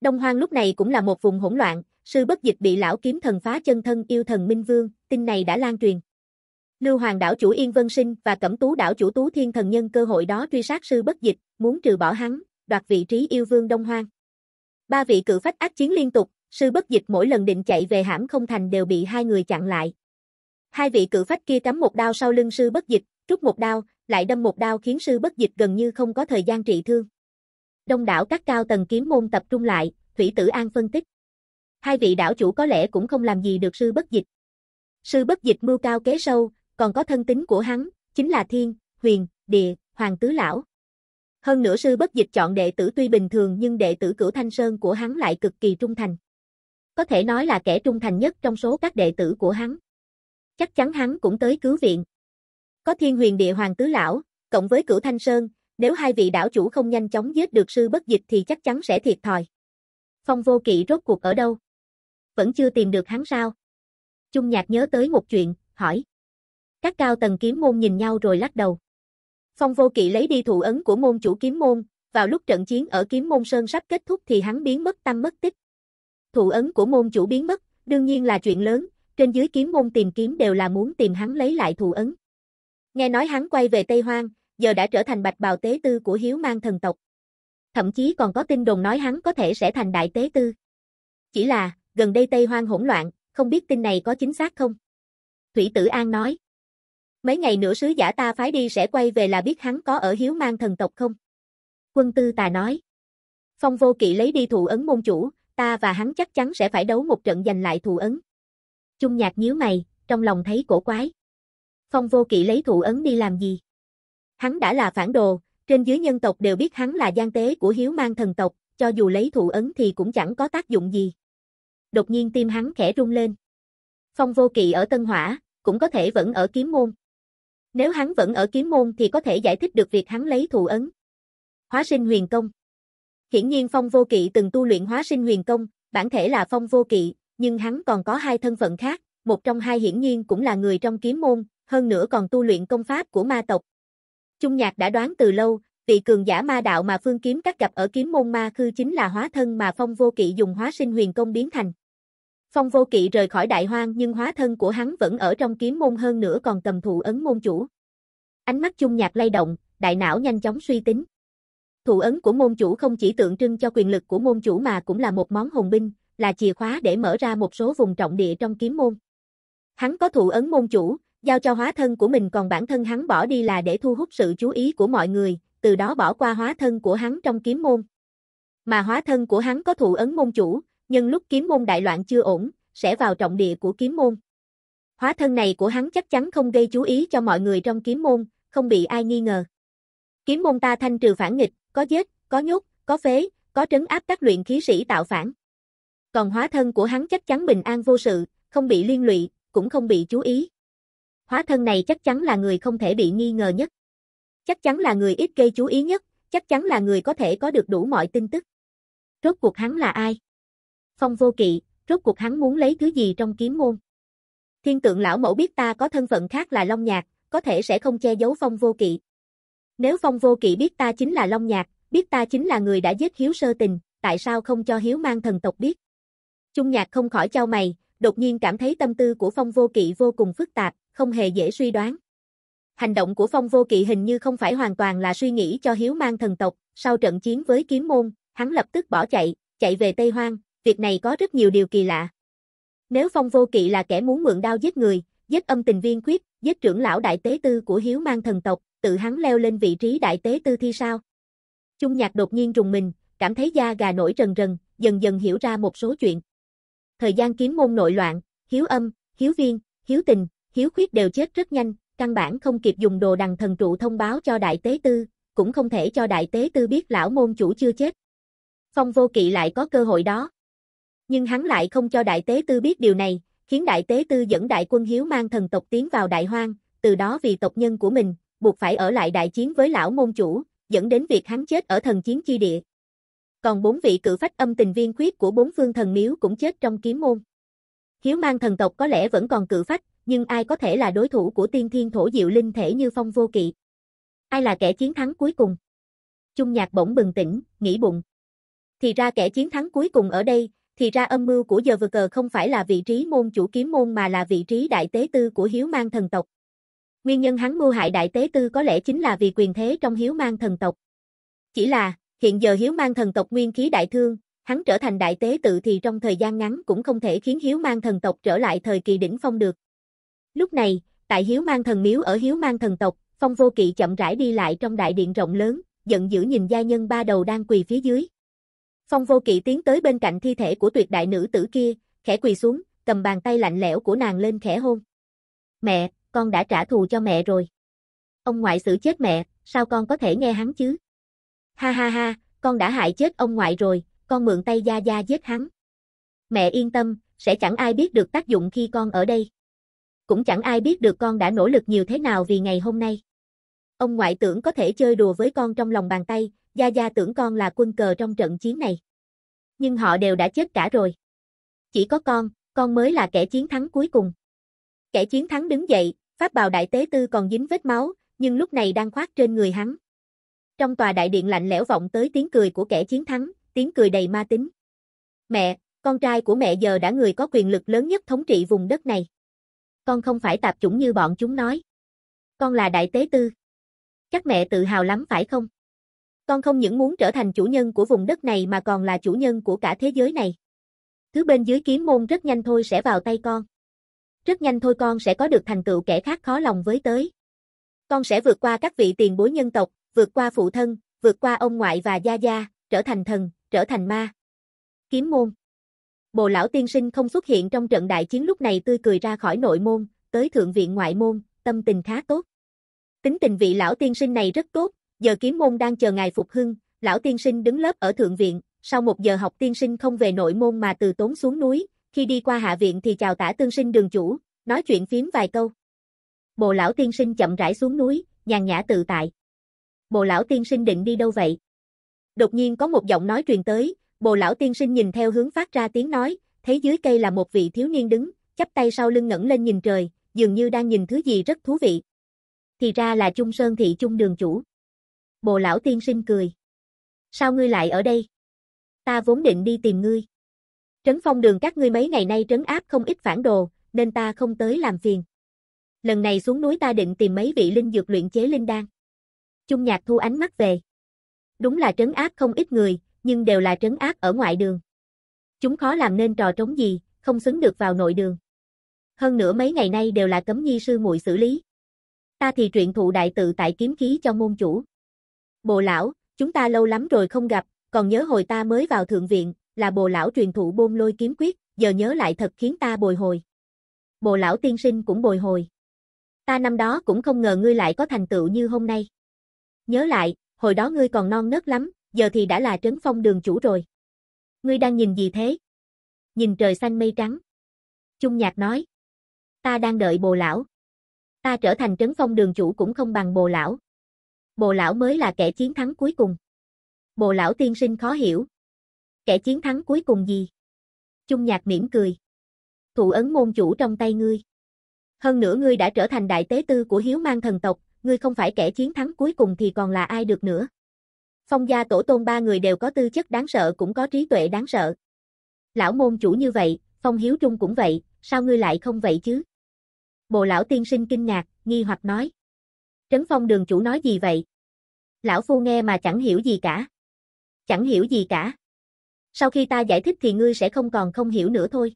Đông Hoang lúc này cũng là một vùng hỗn loạn, sư bất dịch bị lão kiếm thần phá chân thân yêu thần Minh Vương, tin này đã lan truyền. Lưu Hoàng đảo chủ Yên Vân Sinh và Cẩm Tú đảo chủ Tú Thiên Thần nhân cơ hội đó truy sát sư bất dịch, muốn trừ bỏ hắn, đoạt vị trí yêu vương Đông Hoang. Ba vị cự phách ác chiến liên tục, sư bất dịch mỗi lần định chạy về hãm không thành đều bị hai người chặn lại. Hai vị cự phách kia cắm một đao sau lưng sư bất dịch, rút một đao, lại đâm một đao khiến sư bất dịch gần như không có thời gian trị thương đông đảo các cao tầng kiếm môn tập trung lại, Thủy Tử An phân tích. Hai vị đảo chủ có lẽ cũng không làm gì được sư bất dịch. Sư bất dịch mưu cao kế sâu, còn có thân tính của hắn, chính là thiên, huyền, địa, hoàng tứ lão. Hơn nữa sư bất dịch chọn đệ tử tuy bình thường nhưng đệ tử cửu thanh sơn của hắn lại cực kỳ trung thành. Có thể nói là kẻ trung thành nhất trong số các đệ tử của hắn. Chắc chắn hắn cũng tới cứu viện. Có thiên huyền địa hoàng tứ lão, cộng với cửu thanh sơn, nếu hai vị đảo chủ không nhanh chóng giết được sư bất dịch thì chắc chắn sẽ thiệt thòi. Phong vô kỵ rốt cuộc ở đâu? Vẫn chưa tìm được hắn sao? trung nhạc nhớ tới một chuyện, hỏi. Các cao tầng kiếm môn nhìn nhau rồi lắc đầu. Phong vô kỵ lấy đi thủ ấn của môn chủ kiếm môn, vào lúc trận chiến ở kiếm môn sơn sắp kết thúc thì hắn biến mất tâm mất tích. Thủ ấn của môn chủ biến mất, đương nhiên là chuyện lớn, trên dưới kiếm môn tìm kiếm đều là muốn tìm hắn lấy lại thủ ấn. Nghe nói hắn quay về Tây Hoang, giờ đã trở thành bạch bào tế tư của hiếu mang thần tộc. Thậm chí còn có tin đồn nói hắn có thể sẽ thành đại tế tư. Chỉ là, gần đây Tây Hoang hỗn loạn, không biết tin này có chính xác không? Thủy Tử An nói. Mấy ngày nữa sứ giả ta phái đi sẽ quay về là biết hắn có ở hiếu mang thần tộc không? Quân Tư Tà nói. Phong vô kỵ lấy đi thụ ấn môn chủ, ta và hắn chắc chắn sẽ phải đấu một trận giành lại thụ ấn. Trung nhạc nhíu mày, trong lòng thấy cổ quái. Phong vô kỵ lấy thụ ấn đi làm gì? Hắn đã là phản đồ, trên dưới nhân tộc đều biết hắn là gian tế của hiếu mang thần tộc, cho dù lấy thụ ấn thì cũng chẳng có tác dụng gì. Đột nhiên tim hắn khẽ rung lên. Phong vô kỵ ở Tân Hỏa, cũng có thể vẫn ở kiếm môn. Nếu hắn vẫn ở kiếm môn thì có thể giải thích được việc hắn lấy thụ ấn. Hóa sinh huyền công. Hiển nhiên Phong vô kỵ từng tu luyện hóa sinh huyền công, bản thể là Phong vô kỵ, nhưng hắn còn có hai thân phận khác, một trong hai hiển nhiên cũng là người trong kiếm môn, hơn nữa còn tu luyện công pháp của ma tộc, Trung Nhạc đã đoán từ lâu, vị cường giả ma đạo mà Phương Kiếm Các gặp ở Kiếm Môn Ma Khư chính là hóa thân mà Phong Vô Kỵ dùng hóa sinh huyền công biến thành. Phong Vô Kỵ rời khỏi đại hoang nhưng hóa thân của hắn vẫn ở trong kiếm môn hơn nữa còn cầm thụ ấn môn chủ. Ánh mắt Trung Nhạc lay động, đại não nhanh chóng suy tính. Thụ ấn của môn chủ không chỉ tượng trưng cho quyền lực của môn chủ mà cũng là một món hồn binh, là chìa khóa để mở ra một số vùng trọng địa trong kiếm môn. Hắn có thụ ấn môn chủ, giao cho hóa thân của mình còn bản thân hắn bỏ đi là để thu hút sự chú ý của mọi người, từ đó bỏ qua hóa thân của hắn trong kiếm môn. Mà hóa thân của hắn có thụ ấn môn chủ, nhưng lúc kiếm môn đại loạn chưa ổn, sẽ vào trọng địa của kiếm môn. Hóa thân này của hắn chắc chắn không gây chú ý cho mọi người trong kiếm môn, không bị ai nghi ngờ. Kiếm môn ta thanh trừ phản nghịch, có giết, có nhốt, có phế, có trấn áp các luyện khí sĩ tạo phản. Còn hóa thân của hắn chắc chắn bình an vô sự, không bị liên lụy, cũng không bị chú ý hóa thân này chắc chắn là người không thể bị nghi ngờ nhất. Chắc chắn là người ít gây chú ý nhất, chắc chắn là người có thể có được đủ mọi tin tức. Rốt cuộc hắn là ai? Phong vô kỵ, rốt cuộc hắn muốn lấy thứ gì trong kiếm môn? Thiên tượng lão mẫu biết ta có thân phận khác là Long Nhạc, có thể sẽ không che giấu Phong vô kỵ. Nếu Phong vô kỵ biết ta chính là Long Nhạc, biết ta chính là người đã giết Hiếu sơ tình, tại sao không cho Hiếu mang thần tộc biết? Trung Nhạc không khỏi trao mày, đột nhiên cảm thấy tâm tư của Phong vô kỵ vô cùng phức tạp, không hề dễ suy đoán. Hành động của Phong Vô Kỵ hình như không phải hoàn toàn là suy nghĩ cho hiếu mang thần tộc, sau trận chiến với kiếm môn, hắn lập tức bỏ chạy, chạy về Tây Hoang, việc này có rất nhiều điều kỳ lạ. Nếu Phong Vô Kỵ là kẻ muốn mượn đao giết người, giết âm tình viên quyết giết trưởng lão đại tế tư của hiếu mang thần tộc, tự hắn leo lên vị trí đại tế tư thì sao? trung nhạc đột nhiên rùng mình, cảm thấy da gà nổi rần rần, dần dần hiểu ra một số chuyện. Thời gian kiếm môn nội loạn, hiếu âm, hiếu viên, hiếu tình, hiếu khuyết đều chết rất nhanh, căn bản không kịp dùng đồ đằng thần trụ thông báo cho đại tế tư, cũng không thể cho đại tế tư biết lão môn chủ chưa chết. Phong vô kỵ lại có cơ hội đó. Nhưng hắn lại không cho đại tế tư biết điều này, khiến đại tế tư dẫn đại quân hiếu mang thần tộc tiến vào đại hoang, từ đó vì tộc nhân của mình, buộc phải ở lại đại chiến với lão môn chủ, dẫn đến việc hắn chết ở thần chiến chi địa. Còn bốn vị cử phách âm tình viên khuyết của bốn phương thần miếu cũng chết trong kiếm môn. Hiếu mang thần tộc có lẽ vẫn còn cử phách, nhưng ai có thể là đối thủ của tiên thiên thổ diệu linh thể như phong vô kỵ. Ai là kẻ chiến thắng cuối cùng? Trung nhạc bỗng bừng tỉnh, nghĩ bụng. Thì ra kẻ chiến thắng cuối cùng ở đây, thì ra âm mưu của giờ vừa cờ không phải là vị trí môn chủ kiếm môn mà là vị trí đại tế tư của hiếu mang thần tộc. Nguyên nhân hắn mưu hại đại tế tư có lẽ chính là vì quyền thế trong hiếu mang thần tộc. Chỉ là, hiện giờ hiếu mang thần tộc nguyên khí đại thương, hắn trở thành đại tế tự thì trong thời gian ngắn cũng không thể khiến hiếu mang thần tộc trở lại thời kỳ đỉnh phong được. Lúc này, tại Hiếu Mang Thần Miếu ở Hiếu Mang Thần Tộc, Phong Vô Kỵ chậm rãi đi lại trong đại điện rộng lớn, giận dữ nhìn gia nhân ba đầu đang quỳ phía dưới. Phong Vô Kỵ tiến tới bên cạnh thi thể của tuyệt đại nữ tử kia, khẽ quỳ xuống, cầm bàn tay lạnh lẽo của nàng lên khẽ hôn. Mẹ, con đã trả thù cho mẹ rồi. Ông ngoại xử chết mẹ, sao con có thể nghe hắn chứ? Ha ha ha, con đã hại chết ông ngoại rồi, con mượn tay Gia Gia giết hắn. Mẹ yên tâm, sẽ chẳng ai biết được tác dụng khi con ở đây cũng chẳng ai biết được con đã nỗ lực nhiều thế nào vì ngày hôm nay. Ông ngoại tưởng có thể chơi đùa với con trong lòng bàn tay, Gia Gia tưởng con là quân cờ trong trận chiến này. Nhưng họ đều đã chết cả rồi. Chỉ có con, con mới là kẻ chiến thắng cuối cùng. Kẻ chiến thắng đứng dậy, pháp bào đại tế tư còn dính vết máu, nhưng lúc này đang khoác trên người hắn. Trong tòa đại điện lạnh lẽo vọng tới tiếng cười của kẻ chiến thắng, tiếng cười đầy ma tính. Mẹ, con trai của mẹ giờ đã người có quyền lực lớn nhất thống trị vùng đất này. Con không phải tạp chủng như bọn chúng nói. Con là đại tế tư. Chắc mẹ tự hào lắm phải không? Con không những muốn trở thành chủ nhân của vùng đất này mà còn là chủ nhân của cả thế giới này. Thứ bên dưới kiếm môn rất nhanh thôi sẽ vào tay con. Rất nhanh thôi con sẽ có được thành tựu kẻ khác khó lòng với tới. Con sẽ vượt qua các vị tiền bối nhân tộc, vượt qua phụ thân, vượt qua ông ngoại và gia gia, trở thành thần, trở thành ma. Kiếm môn Bồ lão tiên sinh không xuất hiện trong trận đại chiến lúc này tươi cười ra khỏi nội môn, tới thượng viện ngoại môn, tâm tình khá tốt. Tính tình vị lão tiên sinh này rất tốt, giờ kiếm môn đang chờ ngài phục hưng, lão tiên sinh đứng lớp ở thượng viện, sau một giờ học tiên sinh không về nội môn mà từ tốn xuống núi, khi đi qua hạ viện thì chào tả tương sinh đường chủ, nói chuyện phím vài câu. Bồ lão tiên sinh chậm rãi xuống núi, nhàn nhã tự tại. Bồ lão tiên sinh định đi đâu vậy? Đột nhiên có một giọng nói truyền tới, Bồ lão tiên sinh nhìn theo hướng phát ra tiếng nói, thấy dưới cây là một vị thiếu niên đứng, chắp tay sau lưng ngẩng lên nhìn trời, dường như đang nhìn thứ gì rất thú vị. Thì ra là Trung Sơn thị Trung đường chủ. Bồ lão tiên sinh cười. Sao ngươi lại ở đây? Ta vốn định đi tìm ngươi. Trấn phong đường các ngươi mấy ngày nay trấn áp không ít phản đồ, nên ta không tới làm phiền. Lần này xuống núi ta định tìm mấy vị linh dược luyện chế linh đan. Trung nhạc thu ánh mắt về. Đúng là trấn áp không ít người, nhưng đều là trấn ác ở ngoại đường. Chúng khó làm nên trò trống gì, không xứng được vào nội đường. Hơn nữa mấy ngày nay đều là cấm nhi sư muội xử lý. Ta thì truyện thụ đại tự tại kiếm khí cho môn chủ. Bồ lão, chúng ta lâu lắm rồi không gặp, còn nhớ hồi ta mới vào thượng viện, là bồ lão truyền thụ bôn lôi kiếm quyết, giờ nhớ lại thật khiến ta bồi hồi. Bồ lão tiên sinh cũng bồi hồi. Ta năm đó cũng không ngờ ngươi lại có thành tựu như hôm nay. Nhớ lại, hồi đó ngươi còn non nớt lắm, giờ thì đã là trấn phong đường chủ rồi. Ngươi đang nhìn gì thế? Nhìn trời xanh mây trắng. Trung nhạc nói. Ta đang đợi bồ lão. Ta trở thành trấn phong đường chủ cũng không bằng bồ lão. Bồ lão mới là kẻ chiến thắng cuối cùng. Bồ lão tiên sinh khó hiểu. Kẻ chiến thắng cuối cùng gì? Trung nhạc mỉm cười. Thụ ấn môn chủ trong tay ngươi. Hơn nữa ngươi đã trở thành đại tế tư của hiếu mang thần tộc, ngươi không phải kẻ chiến thắng cuối cùng thì còn là ai được nữa. Phong gia tổ tôn ba người đều có tư chất đáng sợ cũng có trí tuệ đáng sợ. Lão môn chủ như vậy, Phong Hiếu Trung cũng vậy, sao ngươi lại không vậy chứ? Bồ lão tiên sinh kinh ngạc, nghi hoặc nói. Trấn Phong đường chủ nói gì vậy? Lão phu nghe mà chẳng hiểu gì cả. Chẳng hiểu gì cả. Sau khi ta giải thích thì ngươi sẽ không còn không hiểu nữa thôi.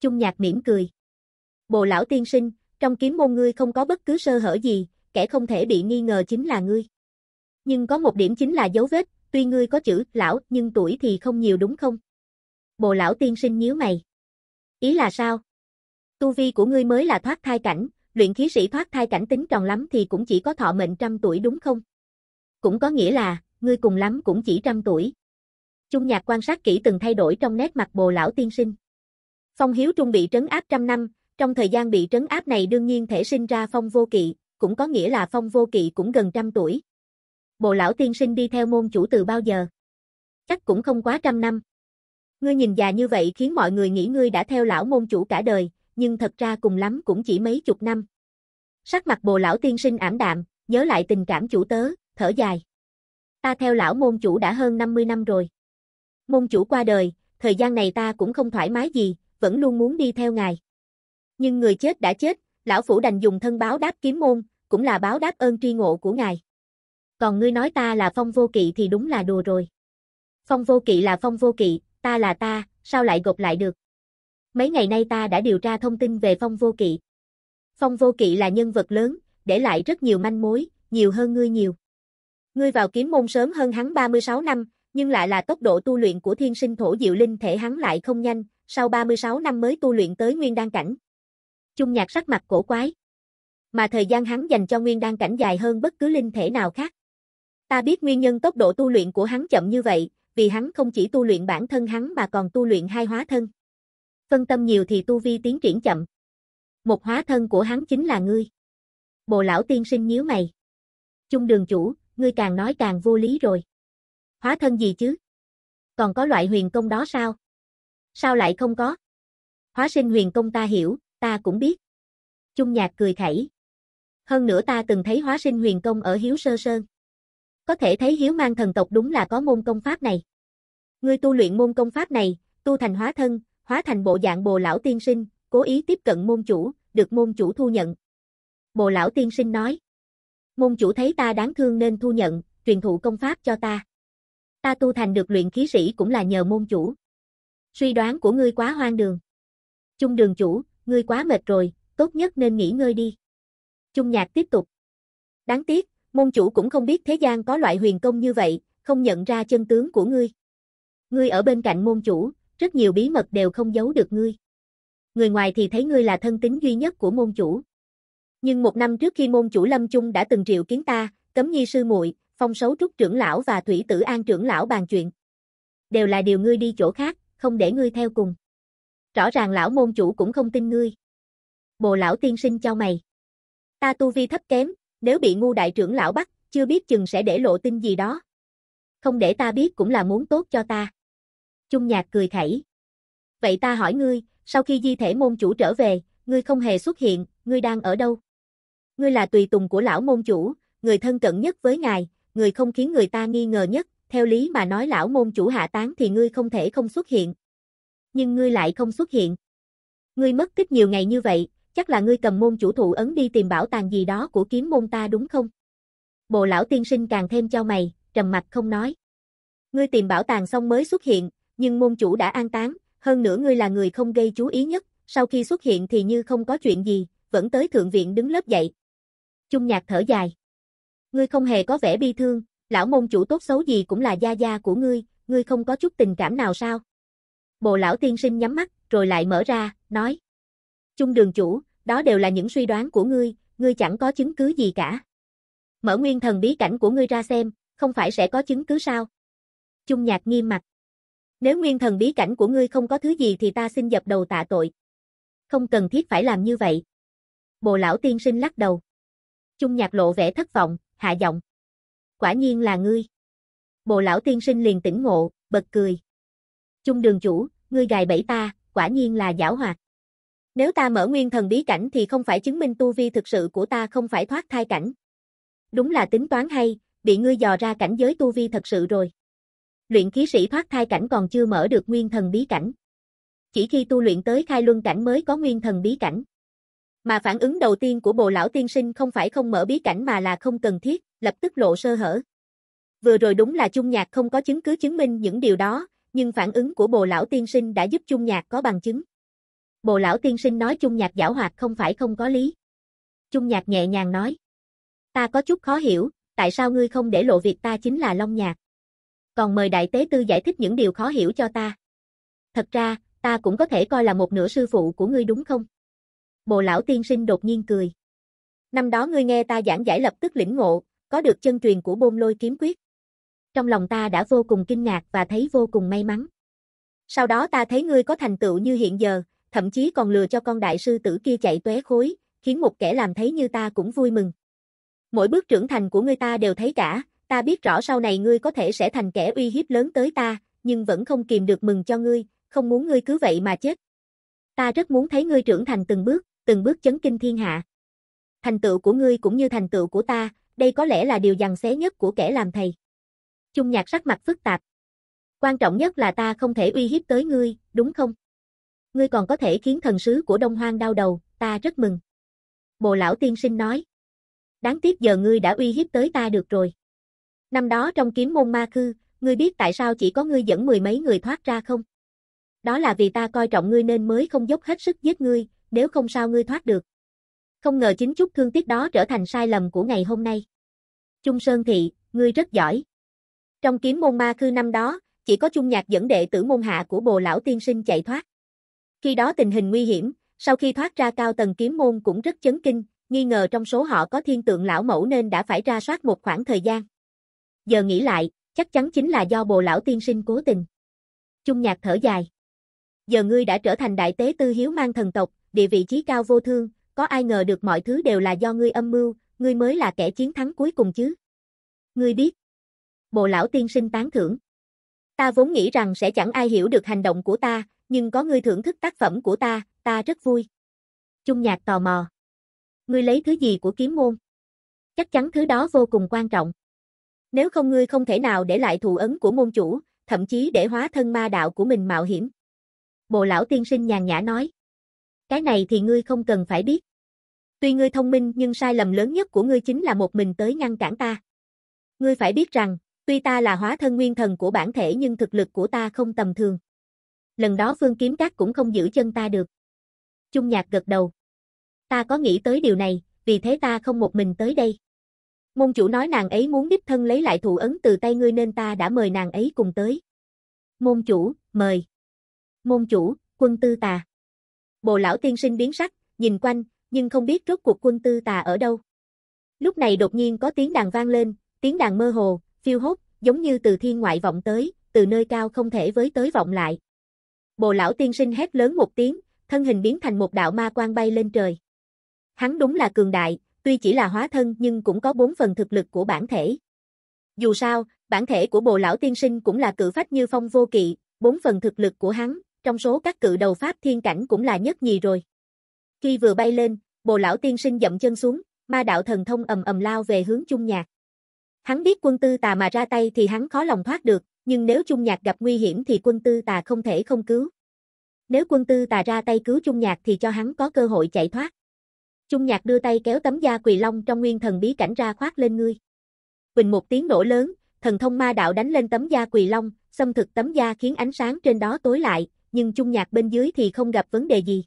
Trung nhạc mỉm cười. Bồ lão tiên sinh, trong kiếm môn ngươi không có bất cứ sơ hở gì, kẻ không thể bị nghi ngờ chính là ngươi. Nhưng có một điểm chính là dấu vết, tuy ngươi có chữ lão nhưng tuổi thì không nhiều đúng không? Bồ lão tiên sinh nhíu mày. Ý là sao? Tu vi của ngươi mới là thoát thai cảnh, luyện khí sĩ thoát thai cảnh tính tròn lắm thì cũng chỉ có thọ mệnh trăm tuổi đúng không? Cũng có nghĩa là, ngươi cùng lắm cũng chỉ trăm tuổi. Trung nhạc quan sát kỹ từng thay đổi trong nét mặt bồ lão tiên sinh. Phong hiếu trung bị trấn áp trăm năm, trong thời gian bị trấn áp này đương nhiên thể sinh ra phong vô kỵ, cũng có nghĩa là phong vô kỵ cũng gần trăm tuổi bộ lão tiên sinh đi theo môn chủ từ bao giờ? Chắc cũng không quá trăm năm. Ngươi nhìn già như vậy khiến mọi người nghĩ ngươi đã theo lão môn chủ cả đời, nhưng thật ra cùng lắm cũng chỉ mấy chục năm. Sắc mặt bồ lão tiên sinh ảm đạm, nhớ lại tình cảm chủ tớ, thở dài. Ta theo lão môn chủ đã hơn 50 năm rồi. Môn chủ qua đời, thời gian này ta cũng không thoải mái gì, vẫn luôn muốn đi theo ngài. Nhưng người chết đã chết, lão phủ đành dùng thân báo đáp kiếm môn, cũng là báo đáp ơn tri ngộ của ngài còn ngươi nói ta là phong vô kỵ thì đúng là đùa rồi. Phong vô kỵ là phong vô kỵ, ta là ta, sao lại gộp lại được? Mấy ngày nay ta đã điều tra thông tin về phong vô kỵ. Phong vô kỵ là nhân vật lớn, để lại rất nhiều manh mối, nhiều hơn ngươi nhiều. Ngươi vào kiếm môn sớm hơn hắn 36 năm, nhưng lại là tốc độ tu luyện của thiên sinh thổ diệu linh thể hắn lại không nhanh, sau 36 năm mới tu luyện tới nguyên đan cảnh. Chung nhạc sắc mặt cổ quái. Mà thời gian hắn dành cho nguyên đan cảnh dài hơn bất cứ linh thể nào khác. Ta biết nguyên nhân tốc độ tu luyện của hắn chậm như vậy, vì hắn không chỉ tu luyện bản thân hắn mà còn tu luyện hai hóa thân. Phân tâm nhiều thì tu vi tiến triển chậm. Một hóa thân của hắn chính là ngươi. Bồ lão tiên sinh nhíu mày. Trung đường chủ, ngươi càng nói càng vô lý rồi. Hóa thân gì chứ? Còn có loại huyền công đó sao? Sao lại không có? Hóa sinh huyền công ta hiểu, ta cũng biết. Trung nhạc cười khẩy. Hơn nữa ta từng thấy hóa sinh huyền công ở Hiếu Sơ Sơn. Có thể thấy hiếu mang thần tộc đúng là có môn công pháp này. Ngươi tu luyện môn công pháp này, tu thành hóa thân, hóa thành bộ dạng bồ lão tiên sinh, cố ý tiếp cận môn chủ, được môn chủ thu nhận. Bồ lão tiên sinh nói. Môn chủ thấy ta đáng thương nên thu nhận, truyền thụ công pháp cho ta. Ta tu thành được luyện khí sĩ cũng là nhờ môn chủ. Suy đoán của ngươi quá hoang đường. Chung đường chủ, ngươi quá mệt rồi, tốt nhất nên nghỉ ngơi đi. Chung nhạc tiếp tục. Đáng tiếc, Môn chủ cũng không biết thế gian có loại huyền công như vậy, không nhận ra chân tướng của ngươi. Ngươi ở bên cạnh môn chủ, rất nhiều bí mật đều không giấu được ngươi. Người ngoài thì thấy ngươi là thân tính duy nhất của môn chủ. Nhưng một năm trước khi môn chủ Lâm Trung đã từng triệu kiến ta, cấm nhi sư muội, phong xấu trúc trưởng lão và thủy tử an trưởng lão bàn chuyện. Đều là điều ngươi đi chỗ khác, không để ngươi theo cùng. Rõ ràng lão môn chủ cũng không tin ngươi. Bồ lão tiên sinh cho mày. Ta tu vi thấp kém, nếu bị ngu đại trưởng lão bắt, chưa biết chừng sẽ để lộ tin gì đó. Không để ta biết cũng là muốn tốt cho ta. trung nhạc cười khẩy. Vậy ta hỏi ngươi, sau khi di thể môn chủ trở về, ngươi không hề xuất hiện, ngươi đang ở đâu? Ngươi là tùy tùng của lão môn chủ, người thân cận nhất với ngài, người không khiến người ta nghi ngờ nhất, theo lý mà nói lão môn chủ hạ tán thì ngươi không thể không xuất hiện. Nhưng ngươi lại không xuất hiện. Ngươi mất tích nhiều ngày như vậy, chắc là ngươi cầm môn chủ thụ ấn đi tìm bảo tàng gì đó của kiếm môn ta đúng không? Bộ lão tiên sinh càng thêm cho mày, trầm mặt không nói. Ngươi tìm bảo tàng xong mới xuất hiện, nhưng môn chủ đã an táng, hơn nữa ngươi là người không gây chú ý nhất, sau khi xuất hiện thì như không có chuyện gì, vẫn tới thượng viện đứng lớp dậy. Trung nhạc thở dài. Ngươi không hề có vẻ bi thương, lão môn chủ tốt xấu gì cũng là gia gia của ngươi, ngươi không có chút tình cảm nào sao? Bộ lão tiên sinh nhắm mắt, rồi lại mở ra, nói. Trung đường chủ, đó đều là những suy đoán của ngươi, ngươi chẳng có chứng cứ gì cả. Mở nguyên thần bí cảnh của ngươi ra xem, không phải sẽ có chứng cứ sao? Trung nhạc nghiêm mặt. Nếu nguyên thần bí cảnh của ngươi không có thứ gì thì ta xin dập đầu tạ tội. Không cần thiết phải làm như vậy. Bồ lão tiên sinh lắc đầu. Trung nhạc lộ vẻ thất vọng, hạ giọng. Quả nhiên là ngươi. Bồ lão tiên sinh liền tỉnh ngộ, bật cười. Trung đường chủ, ngươi gài bẫy ta, quả nhiên là giảo hoạt. Nếu ta mở nguyên thần bí cảnh thì không phải chứng minh tu vi thực sự của ta không phải thoát thai cảnh. Đúng là tính toán hay, bị ngươi dò ra cảnh giới tu vi thật sự rồi. Luyện khí sĩ thoát thai cảnh còn chưa mở được nguyên thần bí cảnh. Chỉ khi tu luyện tới khai luân cảnh mới có nguyên thần bí cảnh. Mà phản ứng đầu tiên của bộ lão tiên sinh không phải không mở bí cảnh mà là không cần thiết, lập tức lộ sơ hở. Vừa rồi đúng là Chung Nhạc không có chứng cứ chứng minh những điều đó, nhưng phản ứng của bộ lão tiên sinh đã giúp Chung Nhạc có bằng chứng bộ lão tiên sinh nói chung nhạc giảo hoạt không phải không có lý. Chung nhạc nhẹ nhàng nói. Ta có chút khó hiểu, tại sao ngươi không để lộ việc ta chính là Long Nhạc? Còn mời đại tế tư giải thích những điều khó hiểu cho ta. Thật ra, ta cũng có thể coi là một nửa sư phụ của ngươi đúng không? Bồ lão tiên sinh đột nhiên cười. Năm đó ngươi nghe ta giảng giải lập tức lĩnh ngộ, có được chân truyền của bôn lôi kiếm quyết. Trong lòng ta đã vô cùng kinh ngạc và thấy vô cùng may mắn. Sau đó ta thấy ngươi có thành tựu như hiện giờ, thậm chí còn lừa cho con đại sư tử kia chạy tuế khối, khiến một kẻ làm thấy như ta cũng vui mừng. Mỗi bước trưởng thành của ngươi ta đều thấy cả, ta biết rõ sau này ngươi có thể sẽ thành kẻ uy hiếp lớn tới ta, nhưng vẫn không kìm được mừng cho ngươi, không muốn ngươi cứ vậy mà chết. Ta rất muốn thấy ngươi trưởng thành từng bước, từng bước chấn kinh thiên hạ. Thành tựu của ngươi cũng như thành tựu của ta, đây có lẽ là điều dằn xé nhất của kẻ làm thầy. Trung nhạc sắc mặt phức tạp. Quan trọng nhất là ta không thể uy hiếp tới ngươi, đúng không? Ngươi còn có thể khiến thần sứ của Đông Hoang đau đầu, ta rất mừng. Bồ lão tiên sinh nói. Đáng tiếc giờ ngươi đã uy hiếp tới ta được rồi. Năm đó trong kiếm môn ma khư, ngươi biết tại sao chỉ có ngươi dẫn mười mấy người thoát ra không? Đó là vì ta coi trọng ngươi nên mới không dốc hết sức giết ngươi, nếu không sao ngươi thoát được. Không ngờ chính chút thương tiếc đó trở thành sai lầm của ngày hôm nay. Trung Sơn Thị, ngươi rất giỏi. Trong kiếm môn ma khư năm đó, chỉ có Trung Nhạc dẫn đệ tử môn hạ của bồ lão tiên sinh chạy thoát. Khi đó tình hình nguy hiểm, sau khi thoát ra cao tầng kiếm môn cũng rất chấn kinh, nghi ngờ trong số họ có thiên tượng lão mẫu nên đã phải ra soát một khoảng thời gian. Giờ nghĩ lại, chắc chắn chính là do bồ lão tiên sinh cố tình. Trung nhạc thở dài. Giờ ngươi đã trở thành đại tế tư hiếu mang thần tộc, địa vị trí cao vô thương, có ai ngờ được mọi thứ đều là do ngươi âm mưu, ngươi mới là kẻ chiến thắng cuối cùng chứ. Ngươi biết. Bộ lão tiên sinh tán thưởng. Ta vốn nghĩ rằng sẽ chẳng ai hiểu được hành động của ta, nhưng có ngươi thưởng thức tác phẩm của ta, ta rất vui. Trung nhạc tò mò. Ngươi lấy thứ gì của kiếm môn? Chắc chắn thứ đó vô cùng quan trọng. Nếu không ngươi không thể nào để lại thù ấn của môn chủ, thậm chí để hóa thân ma đạo của mình mạo hiểm. Bồ lão tiên sinh nhàn nhã nói. Cái này thì ngươi không cần phải biết. Tuy ngươi thông minh nhưng sai lầm lớn nhất của ngươi chính là một mình tới ngăn cản ta. Ngươi phải biết rằng, tuy ta là hóa thân nguyên thần của bản thể nhưng thực lực của ta không tầm thường lần đó phương kiếm các cũng không giữ chân ta được. trung nhạc gật đầu. Ta có nghĩ tới điều này, vì thế ta không một mình tới đây. Môn chủ nói nàng ấy muốn đích thân lấy lại thủ ấn từ tay ngươi nên ta đã mời nàng ấy cùng tới. Môn chủ, mời. Môn chủ, quân tư tà. Bồ lão tiên sinh biến sắc, nhìn quanh, nhưng không biết rốt cuộc quân tư tà ở đâu. Lúc này đột nhiên có tiếng đàn vang lên, tiếng đàn mơ hồ, phiêu hốt, giống như từ thiên ngoại vọng tới, từ nơi cao không thể với tới vọng lại. Bồ lão tiên sinh hét lớn một tiếng, thân hình biến thành một đạo ma quang bay lên trời. Hắn đúng là cường đại, tuy chỉ là hóa thân nhưng cũng có bốn phần thực lực của bản thể. Dù sao, bản thể của bồ lão tiên sinh cũng là cự phách như phong vô kỵ, bốn phần thực lực của hắn, trong số các cự đầu pháp thiên cảnh cũng là nhất nhì rồi. Khi vừa bay lên, bồ lão tiên sinh dậm chân xuống, ma đạo thần thông ầm ầm lao về hướng chung nhạc. Hắn biết quân tư tà mà ra tay thì hắn khó lòng thoát được, nhưng nếu Trung Nhạc gặp nguy hiểm thì quân tư tà không thể không cứu. Nếu quân tư tà ra tay cứu Trung Nhạc thì cho hắn có cơ hội chạy thoát. Trung Nhạc đưa tay kéo tấm da quỳ long trong nguyên thần bí cảnh ra khoác lên ngươi. Bình một tiếng nổ lớn, thần thông ma đạo đánh lên tấm da quỳ long, xâm thực tấm da khiến ánh sáng trên đó tối lại, nhưng Trung Nhạc bên dưới thì không gặp vấn đề gì.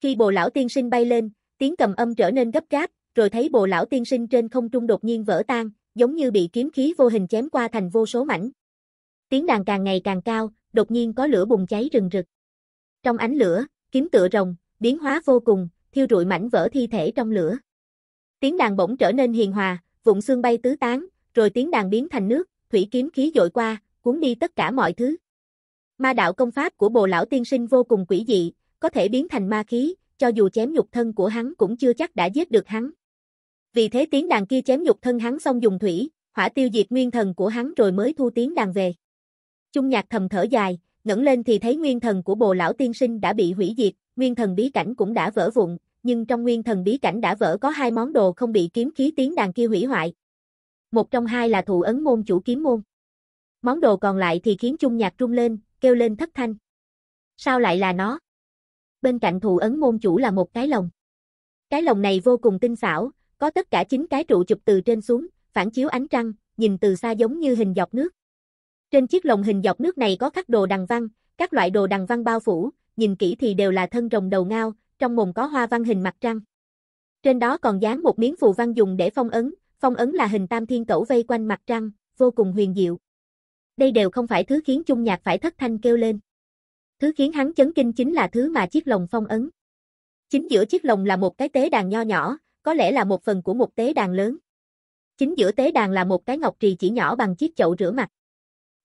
Khi bộ lão tiên sinh bay lên, tiếng cầm âm trở nên gấp gáp, rồi thấy bộ lão tiên sinh trên không trung đột nhiên vỡ tan, giống như bị kiếm khí vô hình chém qua thành vô số mảnh. Tiếng đàn càng ngày càng cao, đột nhiên có lửa bùng cháy rừng rực. Trong ánh lửa, kiếm tựa rồng, biến hóa vô cùng, thiêu rụi mảnh vỡ thi thể trong lửa. Tiếng đàn bỗng trở nên hiền hòa, vụn xương bay tứ tán, rồi tiếng đàn biến thành nước, thủy kiếm khí dội qua, cuốn đi tất cả mọi thứ. Ma đạo công pháp của Bồ lão tiên sinh vô cùng quỷ dị, có thể biến thành ma khí, cho dù chém nhục thân của hắn cũng chưa chắc đã giết được hắn. Vì thế tiếng đàn kia chém nhục thân hắn xong dùng thủy, hỏa tiêu diệt nguyên thần của hắn rồi mới thu tiếng đàn về. Chung nhạc thầm thở dài, ngẩng lên thì thấy nguyên thần của bồ lão tiên sinh đã bị hủy diệt, nguyên thần bí cảnh cũng đã vỡ vụn, nhưng trong nguyên thần bí cảnh đã vỡ có hai món đồ không bị kiếm khí tiếng đàn kia hủy hoại. Một trong hai là thụ ấn môn chủ kiếm môn. Món đồ còn lại thì khiến chung nhạc trung lên, kêu lên thất thanh. Sao lại là nó? Bên cạnh thụ ấn môn chủ là một cái lồng. Cái lồng này vô cùng tinh xảo, có tất cả chín cái trụ chụp từ trên xuống, phản chiếu ánh trăng, nhìn từ xa giống như hình dọc nước. Trên chiếc lồng hình dọc nước này có các đồ đằng văn, các loại đồ đằng văn bao phủ, nhìn kỹ thì đều là thân rồng đầu ngao, trong mồm có hoa văn hình mặt trăng. Trên đó còn dán một miếng phù văn dùng để phong ấn, phong ấn là hình tam thiên cẩu vây quanh mặt trăng, vô cùng huyền diệu. Đây đều không phải thứ khiến chung nhạc phải thất thanh kêu lên. Thứ khiến hắn chấn kinh chính là thứ mà chiếc lồng phong ấn. Chính giữa chiếc lồng là một cái tế đàn nho nhỏ, có lẽ là một phần của một tế đàn lớn. Chính giữa tế đàn là một cái ngọc trì chỉ nhỏ bằng chiếc chậu rửa mặt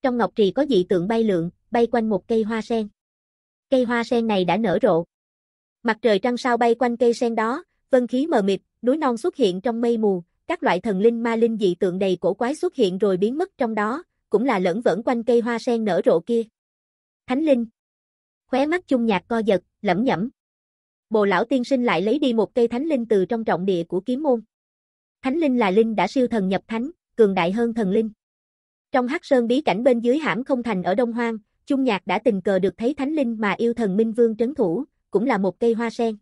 trong ngọc trì có dị tượng bay lượn, bay quanh một cây hoa sen. Cây hoa sen này đã nở rộ. Mặt trời trăng sao bay quanh cây sen đó, vân khí mờ mịt, núi non xuất hiện trong mây mù, các loại thần linh ma linh dị tượng đầy cổ quái xuất hiện rồi biến mất trong đó, cũng là lẫn vẫn quanh cây hoa sen nở rộ kia. Thánh linh. Khóe mắt chung nhạc co giật, lẩm nhẩm. Bồ lão tiên sinh lại lấy đi một cây thánh linh từ trong trọng địa của kiếm môn. Thánh linh là linh đã siêu thần nhập thánh, cường đại hơn thần linh. Trong hắc sơn bí cảnh bên dưới hãm không thành ở Đông Hoang, trung Nhạc đã tình cờ được thấy thánh linh mà yêu thần Minh Vương trấn thủ, cũng là một cây hoa sen.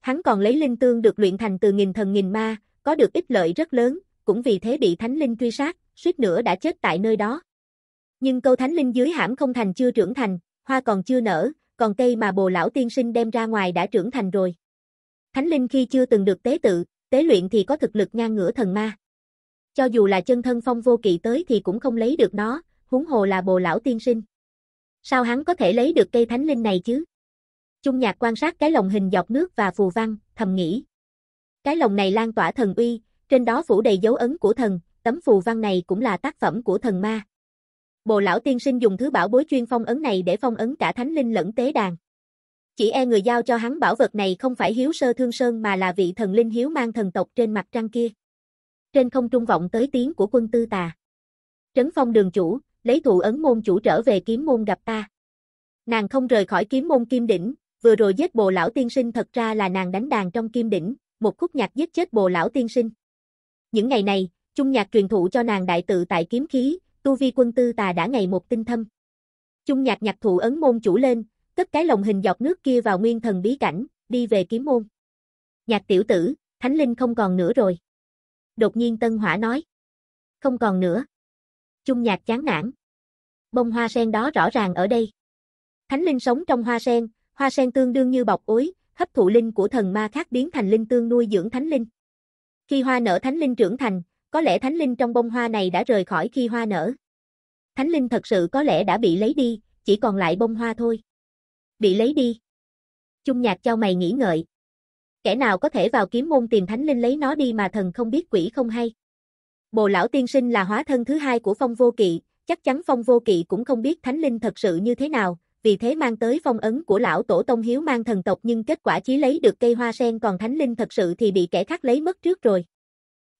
Hắn còn lấy linh tương được luyện thành từ nghìn thần nghìn ma, có được ích lợi rất lớn, cũng vì thế bị thánh linh truy sát, suýt nữa đã chết tại nơi đó. Nhưng câu thánh linh dưới hãm không thành chưa trưởng thành, hoa còn chưa nở, còn cây mà bồ lão tiên sinh đem ra ngoài đã trưởng thành rồi. Thánh linh khi chưa từng được tế tự, tế luyện thì có thực lực ngang ngửa thần ma cho dù là chân thân phong vô kỵ tới thì cũng không lấy được nó, huống hồ là bồ lão tiên sinh. Sao hắn có thể lấy được cây thánh linh này chứ? Trung nhạc quan sát cái lồng hình giọt nước và phù văn, thầm nghĩ. Cái lồng này lan tỏa thần uy, trên đó phủ đầy dấu ấn của thần, tấm phù văn này cũng là tác phẩm của thần ma. Bồ lão tiên sinh dùng thứ bảo bối chuyên phong ấn này để phong ấn cả thánh linh lẫn tế đàn. Chỉ e người giao cho hắn bảo vật này không phải hiếu sơ thương sơn mà là vị thần linh hiếu mang thần tộc trên mặt trăng kia trên không trung vọng tới tiếng của quân tư tà. Trấn phong đường chủ, lấy thụ ấn môn chủ trở về kiếm môn gặp ta. Nàng không rời khỏi kiếm môn kim đỉnh, vừa rồi giết bồ lão tiên sinh thật ra là nàng đánh đàn trong kim đỉnh, một khúc nhạc giết chết bồ lão tiên sinh. Những ngày này, chung nhạc truyền thụ cho nàng đại tự tại kiếm khí, tu vi quân tư tà đã ngày một tinh thâm. Chung nhạc nhạc thụ ấn môn chủ lên, cất cái lồng hình giọt nước kia vào nguyên thần bí cảnh, đi về kiếm môn. Nhạc tiểu tử, thánh linh không còn nữa rồi đột nhiên Tân Hỏa nói. Không còn nữa. Chung nhạc chán nản. Bông hoa sen đó rõ ràng ở đây. Thánh linh sống trong hoa sen, hoa sen tương đương như bọc ối, hấp thụ linh của thần ma khác biến thành linh tương nuôi dưỡng thánh linh. Khi hoa nở thánh linh trưởng thành, có lẽ thánh linh trong bông hoa này đã rời khỏi khi hoa nở. Thánh linh thật sự có lẽ đã bị lấy đi, chỉ còn lại bông hoa thôi. Bị lấy đi. Chung nhạc cho mày nghĩ ngợi. Kẻ nào có thể vào kiếm môn tìm thánh linh lấy nó đi mà thần không biết quỷ không hay. Bồ lão tiên sinh là hóa thân thứ hai của phong vô kỵ, chắc chắn phong vô kỵ cũng không biết thánh linh thật sự như thế nào, vì thế mang tới phong ấn của lão tổ tông hiếu mang thần tộc nhưng kết quả chỉ lấy được cây hoa sen còn thánh linh thật sự thì bị kẻ khác lấy mất trước rồi.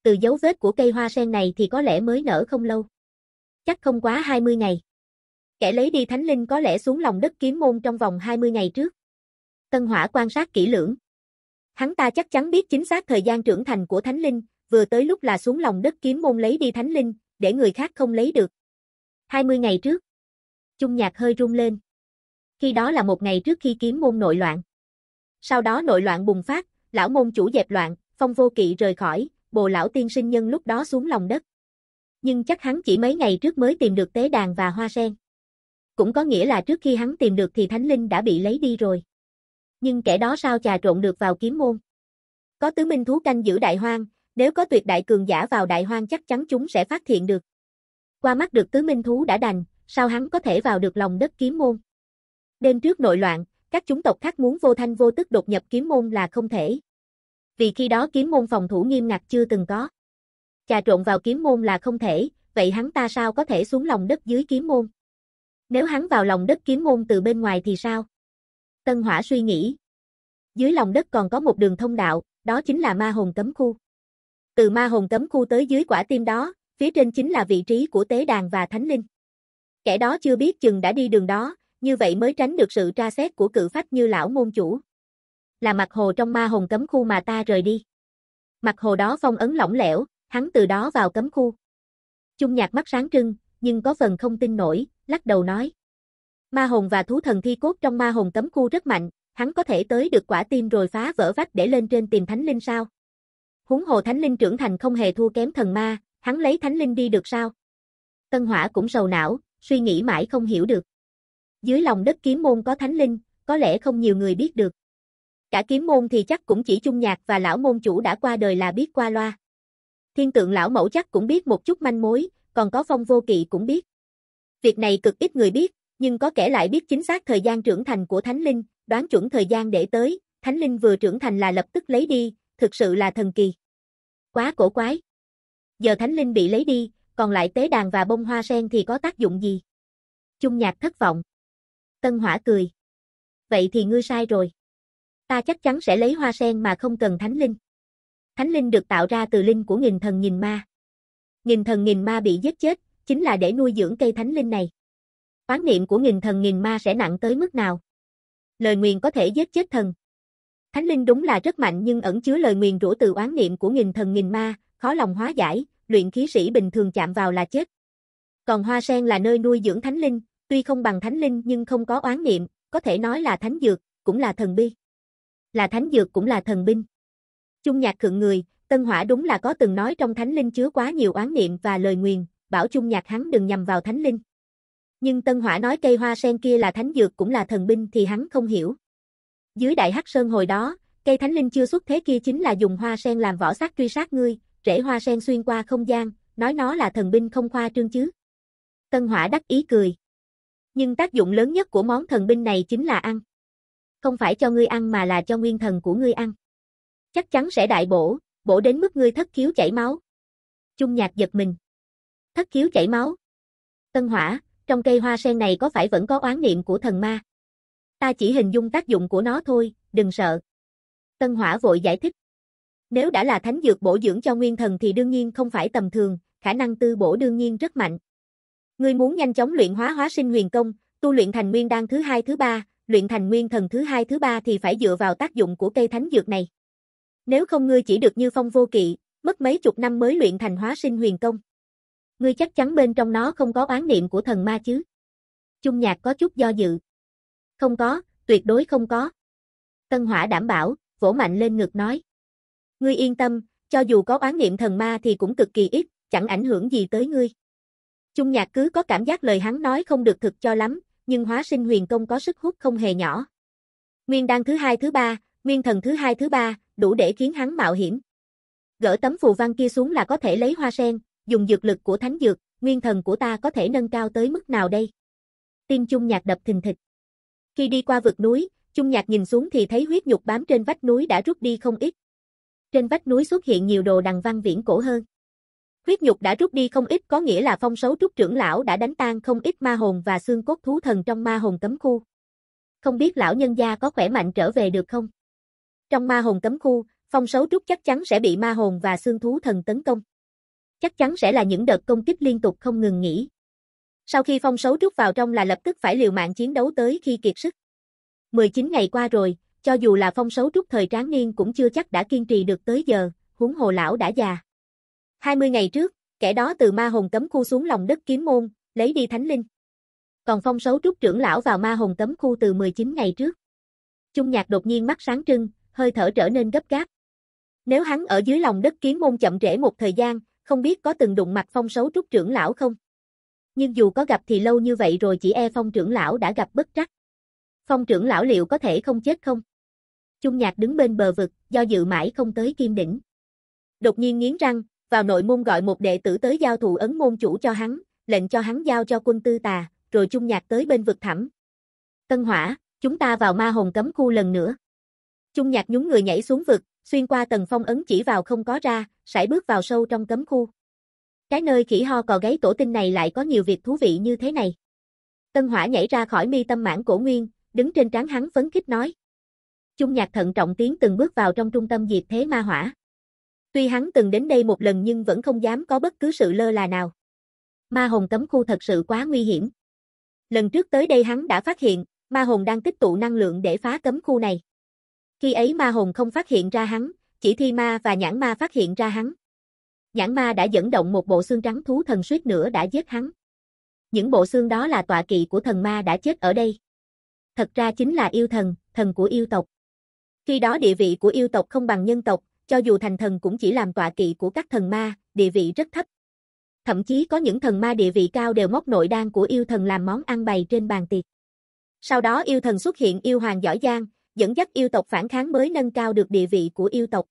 Từ dấu vết của cây hoa sen này thì có lẽ mới nở không lâu. Chắc không quá 20 ngày. Kẻ lấy đi thánh linh có lẽ xuống lòng đất kiếm môn trong vòng 20 ngày trước. Tân Hỏa quan sát kỹ lưỡng. Hắn ta chắc chắn biết chính xác thời gian trưởng thành của Thánh Linh, vừa tới lúc là xuống lòng đất kiếm môn lấy đi Thánh Linh, để người khác không lấy được. 20 ngày trước. Chung nhạc hơi rung lên. Khi đó là một ngày trước khi kiếm môn nội loạn. Sau đó nội loạn bùng phát, lão môn chủ dẹp loạn, phong vô kỵ rời khỏi, bồ lão tiên sinh nhân lúc đó xuống lòng đất. Nhưng chắc hắn chỉ mấy ngày trước mới tìm được tế đàn và hoa sen. Cũng có nghĩa là trước khi hắn tìm được thì thánh linh đã bị lấy đi rồi nhưng kẻ đó sao trà trộn được vào kiếm môn. Có tứ minh thú canh giữ đại hoang, nếu có tuyệt đại cường giả vào đại hoang chắc chắn chúng sẽ phát hiện được. Qua mắt được tứ minh thú đã đành, sao hắn có thể vào được lòng đất kiếm môn. Đêm trước nội loạn, các chúng tộc khác muốn vô thanh vô tức đột nhập kiếm môn là không thể. Vì khi đó kiếm môn phòng thủ nghiêm ngặt chưa từng có. Trà trộn vào kiếm môn là không thể, vậy hắn ta sao có thể xuống lòng đất dưới kiếm môn? Nếu hắn vào lòng đất kiếm môn từ bên ngoài thì sao? Tân Hỏa suy nghĩ. Dưới lòng đất còn có một đường thông đạo, đó chính là ma hồn cấm khu. Từ ma hồn cấm khu tới dưới quả tim đó, phía trên chính là vị trí của tế đàn và thánh linh. Kẻ đó chưa biết chừng đã đi đường đó, như vậy mới tránh được sự tra xét của cự phách như lão môn chủ. Là mặt hồ trong ma hồn cấm khu mà ta rời đi. Mặt hồ đó phong ấn lỏng lẻo, hắn từ đó vào cấm khu. Trung nhạc mắt sáng trưng, nhưng có phần không tin nổi, lắc đầu nói. Ma hồn và thú thần thi cốt trong ma hồn cấm khu rất mạnh, hắn có thể tới được quả tim rồi phá vỡ vách để lên trên tìm thánh linh sao? Húng hồ thánh linh trưởng thành không hề thua kém thần ma, hắn lấy thánh linh đi được sao? Tân Hỏa cũng sầu não, suy nghĩ mãi không hiểu được. Dưới lòng đất kiếm môn có thánh linh, có lẽ không nhiều người biết được. Cả kiếm môn thì chắc cũng chỉ chung Nhạc và lão môn chủ đã qua đời là biết qua loa. Thiên tượng lão mẫu chắc cũng biết một chút manh mối, còn có phong vô kỵ cũng biết. Việc này cực ít người biết, nhưng có kẻ lại biết chính xác thời gian trưởng thành của thánh linh, đoán chuẩn thời gian để tới, thánh linh vừa trưởng thành là lập tức lấy đi, thực sự là thần kỳ. Quá cổ quái. Giờ thánh linh bị lấy đi, còn lại tế đàn và bông hoa sen thì có tác dụng gì? trung nhạc thất vọng. Tân hỏa cười. Vậy thì ngươi sai rồi. Ta chắc chắn sẽ lấy hoa sen mà không cần thánh linh. Thánh linh được tạo ra từ linh của nghìn thần nghìn ma. Nghìn thần nghìn ma bị giết chết, chính là để nuôi dưỡng cây thánh linh này oán niệm của nghìn thần nghìn ma sẽ nặng tới mức nào. Lời nguyền có thể giết chết thần. Thánh linh đúng là rất mạnh nhưng ẩn chứa lời nguyền rủa từ oán niệm của nghìn thần nghìn ma, khó lòng hóa giải, luyện khí sĩ bình thường chạm vào là chết. Còn hoa sen là nơi nuôi dưỡng thánh linh, tuy không bằng thánh linh nhưng không có oán niệm, có thể nói là thánh dược, cũng là thần bi. Là thánh dược cũng là thần binh. Chung nhạc khượng người, Tân Hỏa đúng là có từng nói trong thánh linh chứa quá nhiều oán niệm và lời nguyền, bảo Chung nhạc hắn đừng nhầm vào thánh linh. Nhưng Tân Hỏa nói cây hoa sen kia là thánh dược cũng là thần binh thì hắn không hiểu. Dưới đại hắc sơn hồi đó, cây thánh linh chưa xuất thế kia chính là dùng hoa sen làm vỏ sắt truy sát ngươi, rễ hoa sen xuyên qua không gian, nói nó là thần binh không khoa trương chứ. Tân Hỏa đắc ý cười. Nhưng tác dụng lớn nhất của món thần binh này chính là ăn. Không phải cho ngươi ăn mà là cho nguyên thần của ngươi ăn. Chắc chắn sẽ đại bổ, bổ đến mức ngươi thất khiếu chảy máu. Trung nhạc giật mình. Thất khiếu chảy máu. Tân Hỏa, trong cây hoa sen này có phải vẫn có oán niệm của thần ma? Ta chỉ hình dung tác dụng của nó thôi, đừng sợ. Tân Hỏa vội giải thích. Nếu đã là thánh dược bổ dưỡng cho nguyên thần thì đương nhiên không phải tầm thường, khả năng tư bổ đương nhiên rất mạnh. Ngươi muốn nhanh chóng luyện hóa hóa sinh huyền công, tu luyện thành nguyên đan thứ hai thứ ba, luyện thành nguyên thần thứ hai thứ ba thì phải dựa vào tác dụng của cây thánh dược này. Nếu không ngươi chỉ được như phong vô kỵ, mất mấy chục năm mới luyện thành hóa sinh huyền công. Ngươi chắc chắn bên trong nó không có oán niệm của thần ma chứ? Chung nhạc có chút do dự. Không có, tuyệt đối không có. Tân hỏa đảm bảo, vỗ mạnh lên ngực nói. Ngươi yên tâm, cho dù có oán niệm thần ma thì cũng cực kỳ ít, chẳng ảnh hưởng gì tới ngươi. Chung nhạc cứ có cảm giác lời hắn nói không được thực cho lắm, nhưng hóa sinh huyền công có sức hút không hề nhỏ. Nguyên đan thứ hai thứ ba, nguyên thần thứ hai thứ ba, đủ để khiến hắn mạo hiểm. Gỡ tấm phù văn kia xuống là có thể lấy hoa sen, dùng dược lực của thánh dược, nguyên thần của ta có thể nâng cao tới mức nào đây? Tim Chung Nhạc đập thình thịch. Khi đi qua vực núi, Chung Nhạc nhìn xuống thì thấy huyết nhục bám trên vách núi đã rút đi không ít. Trên vách núi xuất hiện nhiều đồ đằng văn viễn cổ hơn. Huyết nhục đã rút đi không ít có nghĩa là phong sấu trúc trưởng lão đã đánh tan không ít ma hồn và xương cốt thú thần trong ma hồn cấm khu. Không biết lão nhân gia có khỏe mạnh trở về được không? Trong ma hồn cấm khu, phong sấu trúc chắc chắn sẽ bị ma hồn và xương thú thần tấn công chắc chắn sẽ là những đợt công kích liên tục không ngừng nghỉ. Sau khi phong sấu rút vào trong là lập tức phải liều mạng chiến đấu tới khi kiệt sức. 19 ngày qua rồi, cho dù là phong sấu rút thời tráng niên cũng chưa chắc đã kiên trì được tới giờ, huống hồ lão đã già. 20 ngày trước, kẻ đó từ ma hồn cấm khu xuống lòng đất kiếm môn, lấy đi thánh linh. Còn phong sấu rút trưởng lão vào ma hồn cấm khu từ 19 ngày trước. Trung nhạc đột nhiên mắt sáng trưng, hơi thở trở nên gấp gáp. Nếu hắn ở dưới lòng đất kiếm môn chậm trễ một thời gian, không biết có từng đụng mặt phong xấu trúc trưởng lão không? Nhưng dù có gặp thì lâu như vậy rồi chỉ e phong trưởng lão đã gặp bất trắc. Phong trưởng lão liệu có thể không chết không? Chung nhạc đứng bên bờ vực, do dự mãi không tới kim đỉnh. Đột nhiên nghiến răng, vào nội môn gọi một đệ tử tới giao thù ấn môn chủ cho hắn, lệnh cho hắn giao cho quân tư tà, rồi chung nhạc tới bên vực thẳm. Tân hỏa, chúng ta vào ma hồn cấm khu lần nữa. Chung nhạc nhúng người nhảy xuống vực, xuyên qua tầng phong ấn chỉ vào không có ra, sải bước vào sâu trong cấm khu. Cái nơi khỉ ho cò gáy tổ tinh này lại có nhiều việc thú vị như thế này. Tân hỏa nhảy ra khỏi mi tâm mãn cổ nguyên, đứng trên trán hắn phấn khích nói. Trung nhạc thận trọng tiến từng bước vào trong trung tâm diệt thế ma hỏa. Tuy hắn từng đến đây một lần nhưng vẫn không dám có bất cứ sự lơ là nào. Ma hồn cấm khu thật sự quá nguy hiểm. Lần trước tới đây hắn đã phát hiện, ma hồn đang tích tụ năng lượng để phá cấm khu này. Khi ấy ma hồn không phát hiện ra hắn, chỉ thi ma và nhãn ma phát hiện ra hắn. Nhãn ma đã dẫn động một bộ xương trắng thú thần suýt nữa đã giết hắn. Những bộ xương đó là tọa kỵ của thần ma đã chết ở đây. Thật ra chính là yêu thần, thần của yêu tộc. Khi đó địa vị của yêu tộc không bằng nhân tộc, cho dù thành thần cũng chỉ làm tọa kỵ của các thần ma, địa vị rất thấp. Thậm chí có những thần ma địa vị cao đều móc nội đan của yêu thần làm món ăn bày trên bàn tiệc. Sau đó yêu thần xuất hiện yêu hoàng giỏi giang, dẫn dắt yêu tộc phản kháng mới nâng cao được địa vị của yêu tộc.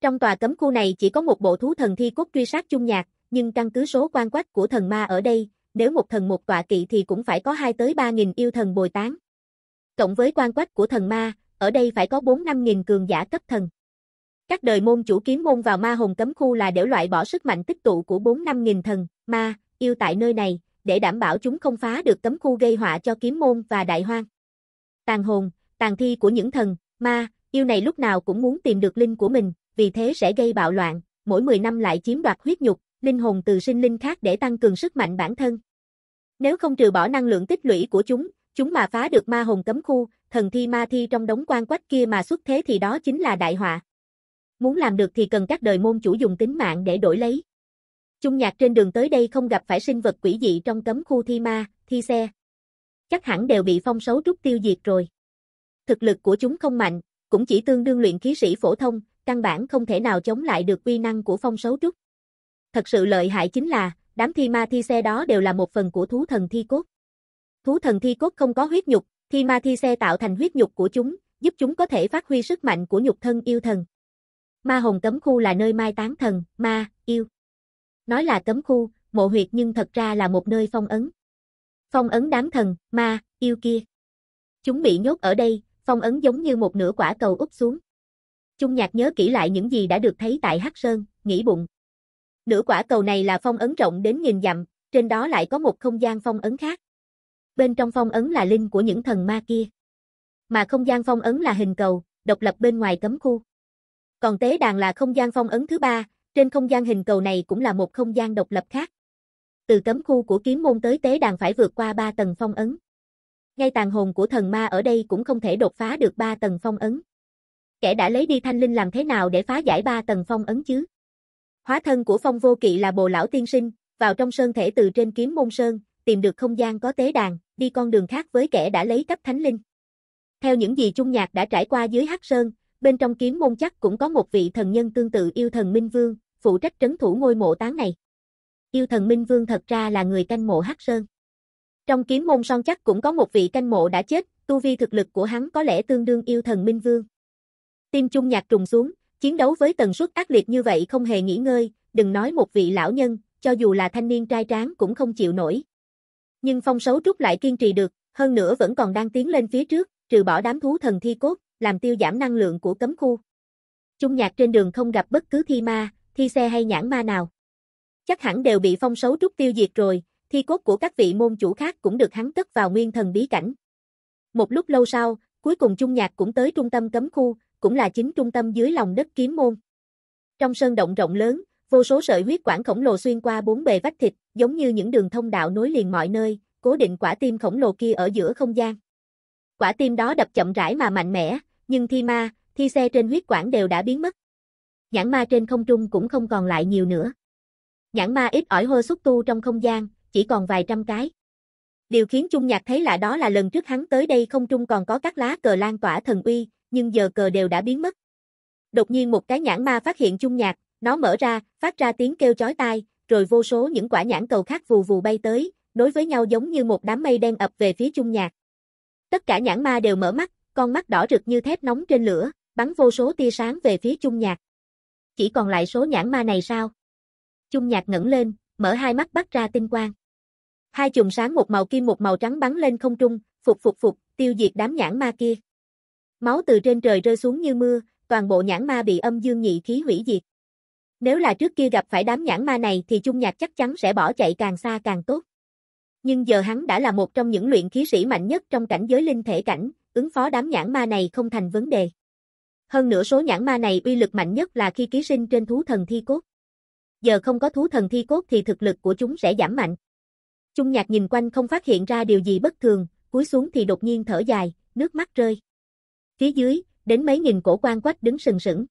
Trong tòa cấm khu này chỉ có một bộ thú thần thi cốt truy sát chung nhạc, nhưng căn cứ số quan quách của thần ma ở đây, nếu một thần một tọa kỵ thì cũng phải có 2 tới 3.000 yêu thần bồi tán. Cộng với quan quách của thần ma, ở đây phải có 4-5.000 cường giả cấp thần. Các đời môn chủ kiếm môn vào ma hồn cấm khu là để loại bỏ sức mạnh tích tụ của 4-5.000 thần, ma, yêu tại nơi này, để đảm bảo chúng không phá được cấm khu gây họa cho kiếm môn và đại hoang. Tàn hồn, tàn thi của những thần, ma, yêu này lúc nào cũng muốn tìm được linh của mình, vì thế sẽ gây bạo loạn, mỗi 10 năm lại chiếm đoạt huyết nhục, linh hồn từ sinh linh khác để tăng cường sức mạnh bản thân. Nếu không trừ bỏ năng lượng tích lũy của chúng, chúng mà phá được ma hồn cấm khu, thần thi ma thi trong đống quan quách kia mà xuất thế thì đó chính là đại họa. Muốn làm được thì cần các đời môn chủ dùng tính mạng để đổi lấy. Trung nhạc trên đường tới đây không gặp phải sinh vật quỷ dị trong cấm khu thi ma, thi xe. Chắc hẳn đều bị phong xấu trúc tiêu diệt rồi thực lực của chúng không mạnh, cũng chỉ tương đương luyện khí sĩ phổ thông, căn bản không thể nào chống lại được quy năng của phong sấu trúc. Thật sự lợi hại chính là, đám thi ma thi xe đó đều là một phần của thú thần thi cốt. Thú thần thi cốt không có huyết nhục, thi ma thi xe tạo thành huyết nhục của chúng, giúp chúng có thể phát huy sức mạnh của nhục thân yêu thần. Ma hồn cấm khu là nơi mai tán thần, ma, yêu. Nói là cấm khu, mộ huyệt nhưng thật ra là một nơi phong ấn. Phong ấn đám thần, ma, yêu kia. Chúng bị nhốt ở đây, phong ấn giống như một nửa quả cầu úp xuống. Chung nhạc nhớ kỹ lại những gì đã được thấy tại Hắc Sơn, nghĩ bụng. Nửa quả cầu này là phong ấn rộng đến nghìn dặm, trên đó lại có một không gian phong ấn khác. Bên trong phong ấn là linh của những thần ma kia. Mà không gian phong ấn là hình cầu, độc lập bên ngoài cấm khu. Còn tế đàn là không gian phong ấn thứ ba, trên không gian hình cầu này cũng là một không gian độc lập khác. Từ cấm khu của kiếm môn tới tế đàn phải vượt qua ba tầng phong ấn ngay tàn hồn của thần ma ở đây cũng không thể đột phá được ba tầng phong ấn. Kẻ đã lấy đi thanh linh làm thế nào để phá giải ba tầng phong ấn chứ? Hóa thân của phong vô kỵ là bồ lão tiên sinh, vào trong sơn thể từ trên kiếm môn sơn, tìm được không gian có tế đàn, đi con đường khác với kẻ đã lấy cấp thánh linh. Theo những gì Trung Nhạc đã trải qua dưới Hắc Sơn, bên trong kiếm môn chắc cũng có một vị thần nhân tương tự yêu thần Minh Vương, phụ trách trấn thủ ngôi mộ táng này. Yêu thần Minh Vương thật ra là người canh mộ Hắc Sơn. Trong kiếm môn son chắc cũng có một vị canh mộ đã chết, tu vi thực lực của hắn có lẽ tương đương yêu thần Minh Vương. Tim chung nhạc trùng xuống, chiến đấu với tần suất ác liệt như vậy không hề nghỉ ngơi, đừng nói một vị lão nhân, cho dù là thanh niên trai tráng cũng không chịu nổi. Nhưng phong xấu trúc lại kiên trì được, hơn nữa vẫn còn đang tiến lên phía trước, trừ bỏ đám thú thần thi cốt, làm tiêu giảm năng lượng của cấm khu. Trung nhạc trên đường không gặp bất cứ thi ma, thi xe hay nhãn ma nào. Chắc hẳn đều bị phong xấu trúc tiêu diệt rồi, thi cốt của các vị môn chủ khác cũng được hắn cất vào nguyên thần bí cảnh. Một lúc lâu sau, cuối cùng Trung Nhạc cũng tới trung tâm cấm khu, cũng là chính trung tâm dưới lòng đất kiếm môn. Trong sơn động rộng lớn, vô số sợi huyết quản khổng lồ xuyên qua bốn bề vách thịt, giống như những đường thông đạo nối liền mọi nơi, cố định quả tim khổng lồ kia ở giữa không gian. Quả tim đó đập chậm rãi mà mạnh mẽ, nhưng thi ma, thi xe trên huyết quản đều đã biến mất. Nhãn ma trên không trung cũng không còn lại nhiều nữa. Nhãn ma ít ỏi hơ xúc tu trong không gian, chỉ còn vài trăm cái. Điều khiến Trung Nhạc thấy lạ đó là lần trước hắn tới đây không trung còn có các lá cờ lan tỏa thần uy, nhưng giờ cờ đều đã biến mất. Đột nhiên một cái nhãn ma phát hiện Trung Nhạc, nó mở ra, phát ra tiếng kêu chói tai, rồi vô số những quả nhãn cầu khác vù vù bay tới, nối với nhau giống như một đám mây đen ập về phía Trung Nhạc. Tất cả nhãn ma đều mở mắt, con mắt đỏ rực như thép nóng trên lửa, bắn vô số tia sáng về phía Trung Nhạc. Chỉ còn lại số nhãn ma này sao? Trung Nhạc ngẩng lên, mở hai mắt bắt ra tinh quang. Hai chùm sáng một màu kim một màu trắng bắn lên không trung, phục phục phục, tiêu diệt đám nhãn ma kia. Máu từ trên trời rơi xuống như mưa, toàn bộ nhãn ma bị âm dương nhị khí hủy diệt. Nếu là trước kia gặp phải đám nhãn ma này thì Chung Nhạc chắc chắn sẽ bỏ chạy càng xa càng tốt. Nhưng giờ hắn đã là một trong những luyện khí sĩ mạnh nhất trong cảnh giới linh thể cảnh, ứng phó đám nhãn ma này không thành vấn đề. Hơn nữa số nhãn ma này uy lực mạnh nhất là khi ký sinh trên thú thần thi cốt. Giờ không có thú thần thi cốt thì thực lực của chúng sẽ giảm mạnh. Trung nhạc nhìn quanh không phát hiện ra điều gì bất thường, cúi xuống thì đột nhiên thở dài, nước mắt rơi. Phía dưới, đến mấy nghìn cổ quan quách đứng sừng sững.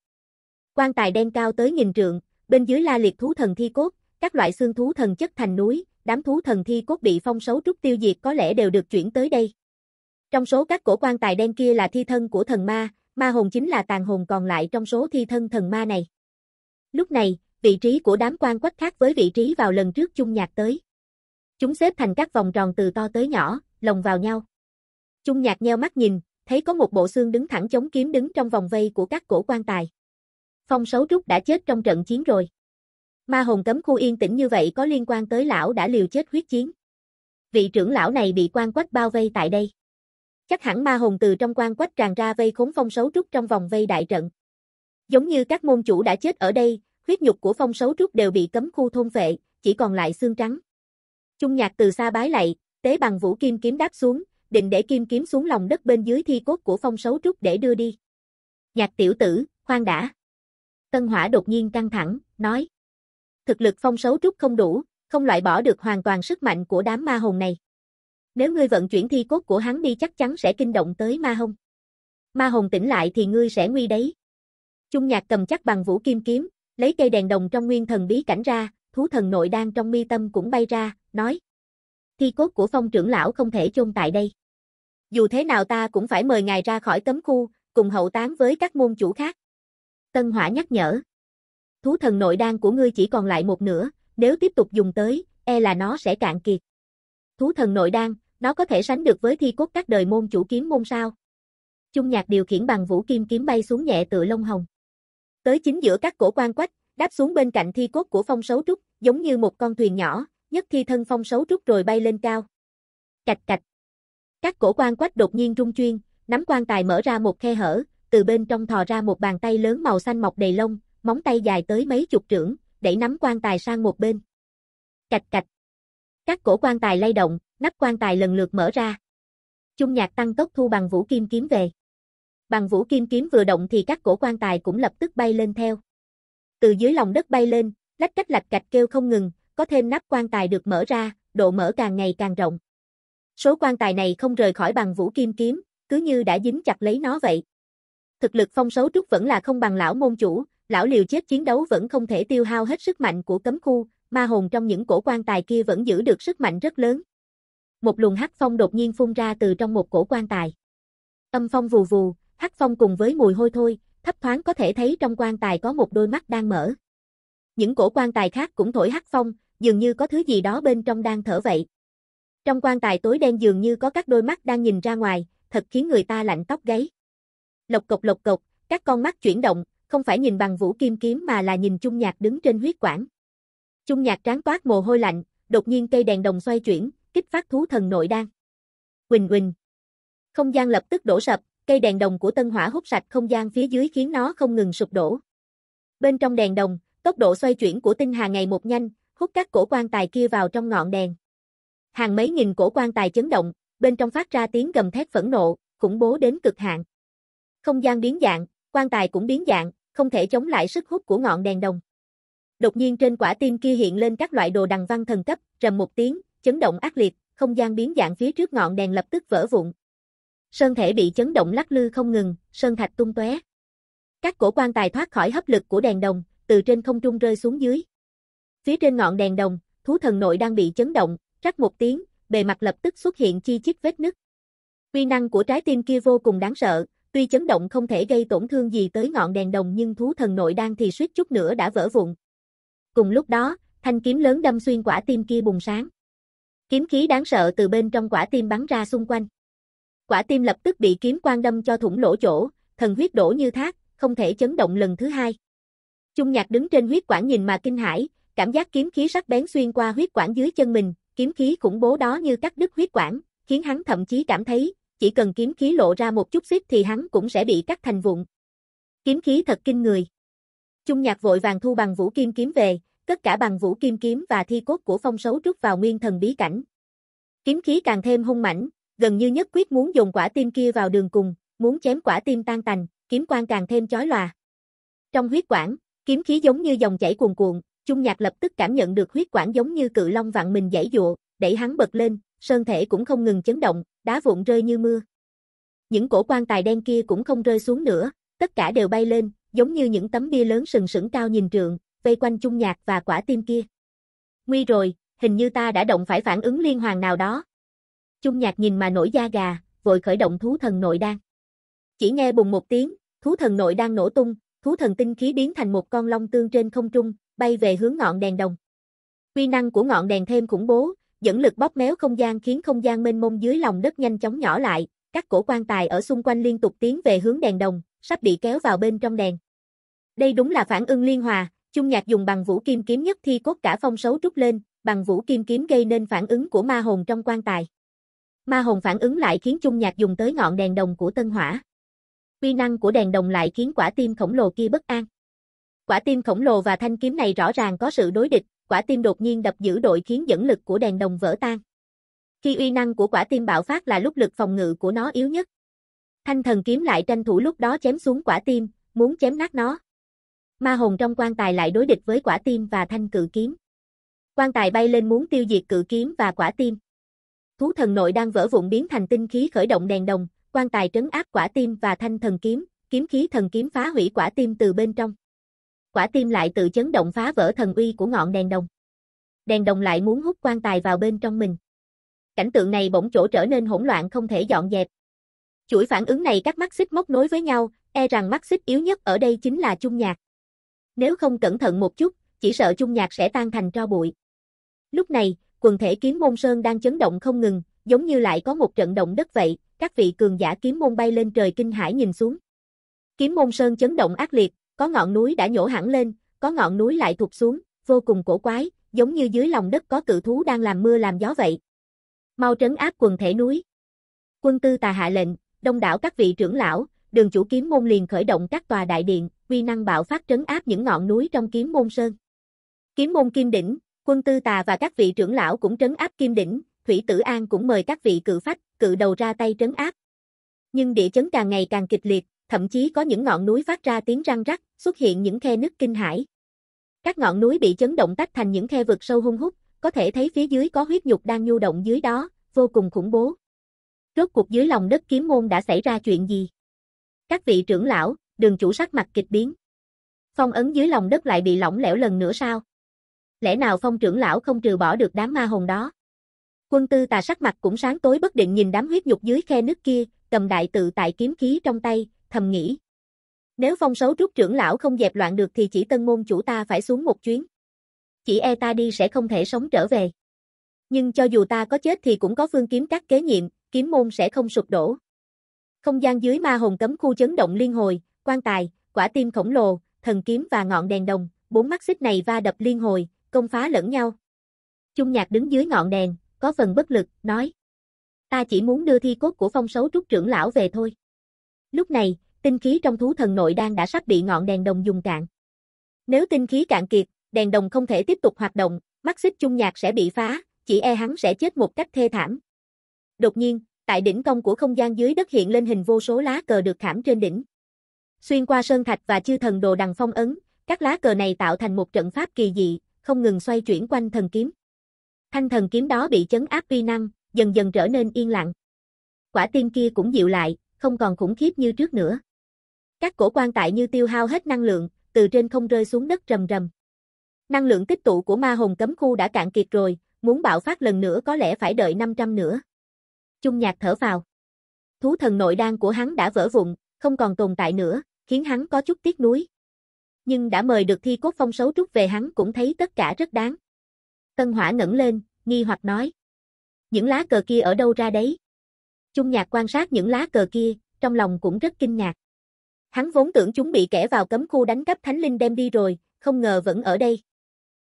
Quan tài đen cao tới nghìn trượng, bên dưới la liệt thú thần thi cốt, các loại xương thú thần chất thành núi, đám thú thần thi cốt bị phong xấu trúc tiêu diệt có lẽ đều được chuyển tới đây. Trong số các cổ quan tài đen kia là thi thân của thần ma, ma hồn chính là tàn hồn còn lại trong số thi thân thần ma này. Lúc này, vị trí của đám quan quách khác với vị trí vào lần trước chung nhạc tới. Chúng xếp thành các vòng tròn từ to tới nhỏ, lồng vào nhau. Chung nhạc nheo mắt nhìn, thấy có một bộ xương đứng thẳng chống kiếm đứng trong vòng vây của các cổ quan tài. Phong Sấu Trúc đã chết trong trận chiến rồi. Ma hồn cấm khu yên tĩnh như vậy có liên quan tới lão đã liều chết huyết chiến. Vị trưởng lão này bị quan quách bao vây tại đây. Chắc hẳn ma hồn từ trong quan quách tràn ra vây khốn Phong Sấu Trúc trong vòng vây đại trận. Giống như các môn chủ đã chết ở đây, huyết nhục của Phong Sấu Trúc đều bị cấm khu thôn vệ, chỉ còn lại xương trắng. Trung nhạc từ xa bái lạy, tế bằng vũ kim kiếm đáp xuống, định để kim kiếm xuống lòng đất bên dưới thi cốt của phong sấu trúc để đưa đi. Nhạc tiểu tử, khoan đã. Tân hỏa đột nhiên căng thẳng, nói. Thực lực phong sấu trúc không đủ, không loại bỏ được hoàn toàn sức mạnh của đám ma hồn này. Nếu ngươi vận chuyển thi cốt của hắn đi chắc chắn sẽ kinh động tới ma hồn. Ma hồn tỉnh lại thì ngươi sẽ nguy đấy. Trung nhạc cầm chắc bằng vũ kim kiếm, lấy cây đèn đồng trong nguyên thần bí cảnh ra, thú thần nội đang trong mi tâm cũng bay ra, nói. Thi cốt của phong trưởng lão không thể chôn tại đây. Dù thế nào ta cũng phải mời ngài ra khỏi cấm khu, cùng hậu tán với các môn chủ khác. Tân Hỏa nhắc nhở. Thú thần nội đan của ngươi chỉ còn lại một nửa, nếu tiếp tục dùng tới, e là nó sẽ cạn kiệt. Thú thần nội đan, nó có thể sánh được với thi cốt các đời môn chủ kiếm môn sao. Trung nhạc điều khiển bằng vũ kim kiếm bay xuống nhẹ tựa lông hồng. Tới chính giữa các cổ quan quách, đáp xuống bên cạnh thi cốt của phong sấu trúc, giống như một con thuyền nhỏ, nhất khi thân phong xấu rút rồi bay lên cao. Cạch cạch. Các cổ quan quách đột nhiên rung chuyên, nắm quan tài mở ra một khe hở, từ bên trong thò ra một bàn tay lớn màu xanh mọc đầy lông, móng tay dài tới mấy chục trưởng, đẩy nắm quan tài sang một bên. Cạch cạch. Các cổ quan tài lay động, nắp quan tài lần lượt mở ra. Chung nhạc tăng tốc thu bằng vũ kim kiếm về. Bằng vũ kim kiếm vừa động thì các cổ quan tài cũng lập tức bay lên theo. Từ dưới lòng đất bay lên, lách cách lạch cạch kêu không ngừng, có thêm nắp quan tài được mở ra, độ mở càng ngày càng rộng. Số quan tài này không rời khỏi bằng vũ kim kiếm, cứ như đã dính chặt lấy nó vậy. Thực lực phong xấu trúc vẫn là không bằng lão môn chủ, lão liều chết chiến đấu vẫn không thể tiêu hao hết sức mạnh của cấm khu, ma hồn trong những cổ quan tài kia vẫn giữ được sức mạnh rất lớn. Một luồng hắc phong đột nhiên phun ra từ trong một cổ quan tài. Âm phong vù vù, hắc phong cùng với mùi hôi thôi, thấp thoáng có thể thấy trong quan tài có một đôi mắt đang mở. Những cổ quan tài khác cũng thổi hắc phong, dường như có thứ gì đó bên trong đang thở vậy. Trong quan tài tối đen dường như có các đôi mắt đang nhìn ra ngoài, thật khiến người ta lạnh tóc gáy. Lộc cộc lộc cộc, các con mắt chuyển động, không phải nhìn bằng vũ kim kiếm mà là nhìn Chung Nhạc đứng trên huyết quản. Chung Nhạc tráng toát mồ hôi lạnh, đột nhiên cây đèn đồng xoay chuyển, kích phát thú thần nội đan. Quỳnh quỳnh. Không gian lập tức đổ sập, cây đèn đồng của Tân Hỏa hút sạch không gian phía dưới khiến nó không ngừng sụp đổ. Bên trong đèn đồng, tốc độ xoay chuyển của tinh hà ngày một nhanh, hút các cổ quan tài kia vào trong ngọn đèn. Hàng mấy nghìn cổ quan tài chấn động, bên trong phát ra tiếng gầm thét phẫn nộ, khủng bố đến cực hạn. Không gian biến dạng, quan tài cũng biến dạng, không thể chống lại sức hút của ngọn đèn đồng. Đột nhiên trên quả tim kia hiện lên các loại đồ đằng văn thần cấp, rầm một tiếng, chấn động ác liệt, không gian biến dạng phía trước ngọn đèn lập tức vỡ vụn. Sơn thể bị chấn động lắc lư không ngừng, sơn thạch tung tóe. Các cổ quan tài thoát khỏi hấp lực của đèn đồng, từ trên không trung rơi xuống dưới. Phía trên ngọn đèn đồng, thú thần nội đang bị chấn động, rắc một tiếng, bề mặt lập tức xuất hiện chi chít vết nứt. Quy năng của trái tim kia vô cùng đáng sợ, tuy chấn động không thể gây tổn thương gì tới ngọn đèn đồng nhưng thú thần nội đang thì suýt chút nữa đã vỡ vụn. Cùng lúc đó, thanh kiếm lớn đâm xuyên quả tim kia bùng sáng. Kiếm khí đáng sợ từ bên trong quả tim bắn ra xung quanh. Quả tim lập tức bị kiếm quang đâm cho thủng lỗ chỗ, thần huyết đổ như thác, không thể chấn động lần thứ hai. Trung Nhạc đứng trên huyết quản nhìn mà kinh hãi, Cảm giác kiếm khí sắc bén xuyên qua huyết quản dưới chân mình, kiếm khí khủng bố đó như cắt đứt huyết quản, khiến hắn thậm chí cảm thấy, chỉ cần kiếm khí lộ ra một chút xíu thì hắn cũng sẽ bị cắt thành vụn. Kiếm khí thật kinh người. Trung Nhạc vội vàng thu bằng vũ kim kiếm về, tất cả bằng vũ kim kiếm và thi cốt của phong sấu rút vào nguyên thần bí cảnh. Kiếm khí càng thêm hung mãnh, gần như nhất quyết muốn dùng quả tim kia vào đường cùng, muốn chém quả tim tan tành, kiếm quang càng thêm chói lòa. Trong huyết quản, kiếm khí giống như dòng chảy cuồn cuộn, Trung Nhạc lập tức cảm nhận được huyết quản giống như cự long vặn mình dãy dụa, đẩy hắn bật lên, sơn thể cũng không ngừng chấn động, đá vụn rơi như mưa. Những cổ quan tài đen kia cũng không rơi xuống nữa, tất cả đều bay lên, giống như những tấm bia lớn sừng sững cao nhìn trường, vây quanh Trung Nhạc và quả tim kia. Nguy rồi, hình như ta đã động phải phản ứng liên hoàn nào đó. Trung Nhạc nhìn mà nổi da gà, vội khởi động thú thần nội đan. Chỉ nghe bùng một tiếng, thú thần nội đan nổ tung, thú thần tinh khí biến thành một con long tương trên không trung, bay về hướng ngọn đèn đồng. Quy năng của ngọn đèn thêm khủng bố, dẫn lực bóp méo không gian khiến không gian mênh mông dưới lòng đất nhanh chóng nhỏ lại, các cổ quan tài ở xung quanh liên tục tiến về hướng đèn đồng, sắp bị kéo vào bên trong đèn. Đây đúng là phản ưng liên hòa, Chung Nhạc dùng bằng vũ kim kiếm nhất thi cốt cả phong xấu trút lên, bằng vũ kim kiếm gây nên phản ứng của ma hồn trong quan tài. Ma hồn phản ứng lại khiến Chung Nhạc dùng tới ngọn đèn đồng của Tân Hỏa. Quy năng của đèn đồng lại khiến quả tim khổng lồ kia bất an. Quả tim khổng lồ và thanh kiếm này rõ ràng có sự đối địch, quả tim đột nhiên đập dữ đội khiến dẫn lực của đèn đồng vỡ tan. Khi uy năng của quả tim bạo phát là lúc lực phòng ngự của nó yếu nhất. Thanh thần kiếm lại tranh thủ lúc đó chém xuống quả tim, muốn chém nát nó. Ma hồn trong quan tài lại đối địch với quả tim và thanh cự kiếm. Quan tài bay lên muốn tiêu diệt cự kiếm và quả tim. Thú thần nội đang vỡ vụn biến thành tinh khí khởi động đèn đồng, quan tài trấn áp quả tim và thanh thần kiếm, kiếm khí thần kiếm phá hủy quả tim từ bên trong quả tim lại tự chấn động phá vỡ thần uy của ngọn đèn đồng. Đèn đồng lại muốn hút quan tài vào bên trong mình. Cảnh tượng này bỗng chỗ trở nên hỗn loạn không thể dọn dẹp. Chuỗi phản ứng này các mắt xích móc nối với nhau, e rằng mắt xích yếu nhất ở đây chính là chung nhạc. Nếu không cẩn thận một chút, chỉ sợ chung nhạc sẽ tan thành tro bụi. Lúc này, quần thể kiếm môn sơn đang chấn động không ngừng, giống như lại có một trận động đất vậy, các vị cường giả kiếm môn bay lên trời kinh hãi nhìn xuống. Kiếm môn sơn chấn động ác liệt, có ngọn núi đã nhổ hẳn lên, có ngọn núi lại thụt xuống, vô cùng cổ quái, giống như dưới lòng đất có cự thú đang làm mưa làm gió vậy. Mau trấn áp quần thể núi. Quân tư tà hạ lệnh, đông đảo các vị trưởng lão, đường chủ kiếm môn liền khởi động các tòa đại điện, uy năng bạo phát trấn áp những ngọn núi trong kiếm môn sơn. Kiếm môn kim đỉnh, quân tư tà và các vị trưởng lão cũng trấn áp kim đỉnh, Thủy Tử An cũng mời các vị cự phách, cự đầu ra tay trấn áp. Nhưng địa chấn càng ngày càng kịch liệt, thậm chí có những ngọn núi phát ra tiếng răng rắc, xuất hiện những khe nứt kinh hải. Các ngọn núi bị chấn động tách thành những khe vực sâu hung hút, có thể thấy phía dưới có huyết nhục đang nhu động dưới đó, vô cùng khủng bố. Rốt cuộc dưới lòng đất kiếm môn đã xảy ra chuyện gì? Các vị trưởng lão, đường chủ sắc mặt kịch biến. Phong ấn dưới lòng đất lại bị lỏng lẻo lần nữa sao? Lẽ nào phong trưởng lão không trừ bỏ được đám ma hồn đó? Quân tư tà sắc mặt cũng sáng tối bất định nhìn đám huyết nhục dưới khe nước kia, cầm đại tự tại kiếm khí trong tay, thầm nghĩ. Nếu phong xấu trúc trưởng lão không dẹp loạn được thì chỉ tân môn chủ ta phải xuống một chuyến. Chỉ e ta đi sẽ không thể sống trở về. Nhưng cho dù ta có chết thì cũng có phương kiếm các kế nhiệm, kiếm môn sẽ không sụp đổ. Không gian dưới ma hồn cấm khu chấn động liên hồi, quan tài, quả tim khổng lồ, thần kiếm và ngọn đèn đồng, bốn mắt xích này va đập liên hồi, công phá lẫn nhau. Trung nhạc đứng dưới ngọn đèn, có phần bất lực, nói. Ta chỉ muốn đưa thi cốt của phong xấu trúc trưởng lão về thôi. Lúc này, tinh khí trong thú thần nội đang đã sắp bị ngọn đèn đồng dùng cạn. Nếu tinh khí cạn kiệt, đèn đồng không thể tiếp tục hoạt động, mắt xích chung nhạc sẽ bị phá, chỉ e hắn sẽ chết một cách thê thảm. Đột nhiên, tại đỉnh công của không gian dưới đất hiện lên hình vô số lá cờ được khảm trên đỉnh. Xuyên qua sơn thạch và chư thần đồ đằng phong ấn, các lá cờ này tạo thành một trận pháp kỳ dị, không ngừng xoay chuyển quanh thần kiếm. Thanh thần kiếm đó bị chấn áp uy năng, dần dần trở nên yên lặng. Quả tiên kia cũng dịu lại, không còn khủng khiếp như trước nữa. Các cổ quan tại như tiêu hao hết năng lượng, từ trên không rơi xuống đất rầm rầm. Năng lượng tích tụ của ma hồn cấm khu đã cạn kiệt rồi, muốn bạo phát lần nữa có lẽ phải đợi 500 nữa. Trung nhạc thở vào. Thú thần nội đan của hắn đã vỡ vụn, không còn tồn tại nữa, khiến hắn có chút tiếc nuối. Nhưng đã mời được thi cốt phong xấu trúc về hắn cũng thấy tất cả rất đáng. Tân hỏa ngẩng lên, nghi hoặc nói. Những lá cờ kia ở đâu ra đấy? Trung nhạc quan sát những lá cờ kia, trong lòng cũng rất kinh ngạc. Hắn vốn tưởng chúng bị kẻ vào cấm khu đánh cắp thánh linh đem đi rồi, không ngờ vẫn ở đây.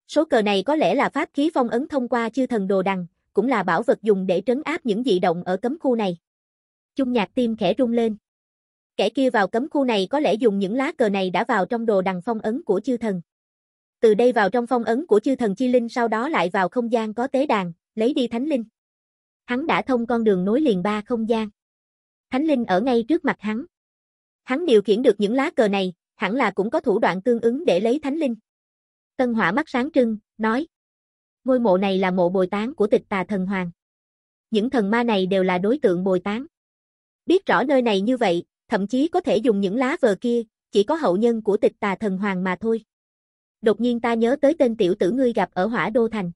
Số cờ này có lẽ là pháp khí phong ấn thông qua chư thần đồ đằng, cũng là bảo vật dùng để trấn áp những dị động ở cấm khu này. Trung nhạc tim khẽ rung lên. Kẻ kia vào cấm khu này có lẽ dùng những lá cờ này đã vào trong đồ đằng phong ấn của chư thần. Từ đây vào trong phong ấn của chư thần chi linh sau đó lại vào không gian có tế đàn, lấy đi thánh linh hắn đã thông con đường nối liền ba không gian. Thánh linh ở ngay trước mặt hắn. Hắn điều khiển được những lá cờ này, hẳn là cũng có thủ đoạn tương ứng để lấy thánh linh. Tân Hỏa mắt sáng trưng, nói: "Ngôi mộ này là mộ bồi tán của Tịch Tà thần hoàng. Những thần ma này đều là đối tượng bồi tán. Biết rõ nơi này như vậy, thậm chí có thể dùng những lá vờ kia, chỉ có hậu nhân của Tịch Tà thần hoàng mà thôi." Đột nhiên ta nhớ tới tên tiểu tử ngươi gặp ở Hỏa Đô thành.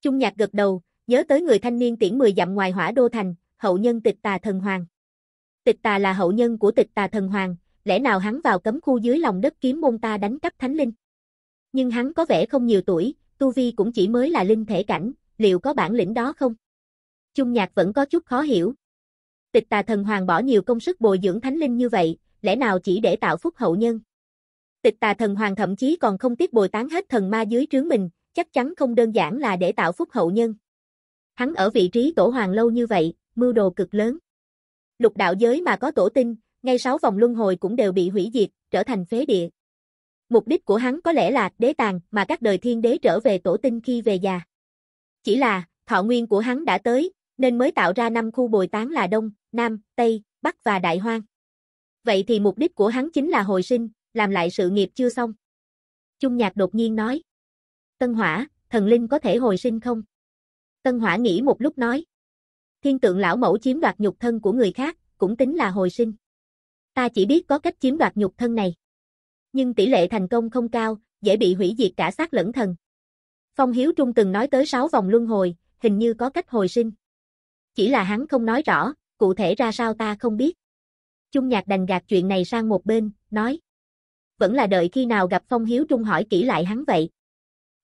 Trung Nhạc gật đầu, Nhớ tới người thanh niên tiễn 10 dặm ngoài hỏa đô thành, hậu nhân tịch tà thần hoàng. Tịch tà là hậu nhân của tịch tà thần hoàng, lẽ nào hắn vào cấm khu dưới lòng đất kiếm môn ta đánh cắp thánh linh? Nhưng hắn có vẻ không nhiều tuổi, tu vi cũng chỉ mới là linh thể cảnh, liệu có bản lĩnh đó không? Chung nhạc vẫn có chút khó hiểu. Tịch tà thần hoàng bỏ nhiều công sức bồi dưỡng thánh linh như vậy, lẽ nào chỉ để tạo phúc hậu nhân? Tịch tà thần hoàng thậm chí còn không tiếc bồi tán hết thần ma dưới trướng mình, chắc chắn không đơn giản là để tạo phúc hậu nhân. Hắn ở vị trí tổ hoàng lâu như vậy, mưu đồ cực lớn. Lục đạo giới mà có tổ tinh, ngay sáu vòng luân hồi cũng đều bị hủy diệt, trở thành phế địa. Mục đích của hắn có lẽ là đế tàn mà các đời thiên đế trở về tổ tinh khi về già. Chỉ là, thọ nguyên của hắn đã tới, nên mới tạo ra năm khu bồi tán là Đông, Nam, Tây, Bắc và Đại Hoang. Vậy thì mục đích của hắn chính là hồi sinh, làm lại sự nghiệp chưa xong. Trung Nhạc đột nhiên nói. Tân Hỏa, thần linh có thể hồi sinh không? Tân Hỏa nghĩ một lúc nói. Thiên tượng lão mẫu chiếm đoạt nhục thân của người khác, cũng tính là hồi sinh. Ta chỉ biết có cách chiếm đoạt nhục thân này. Nhưng tỷ lệ thành công không cao, dễ bị hủy diệt cả xác lẫn thần. Phong Hiếu Trung từng nói tới 6 vòng luân hồi, hình như có cách hồi sinh. Chỉ là hắn không nói rõ, cụ thể ra sao ta không biết. Trung nhạc đành gạt chuyện này sang một bên, nói. Vẫn là đợi khi nào gặp Phong Hiếu Trung hỏi kỹ lại hắn vậy.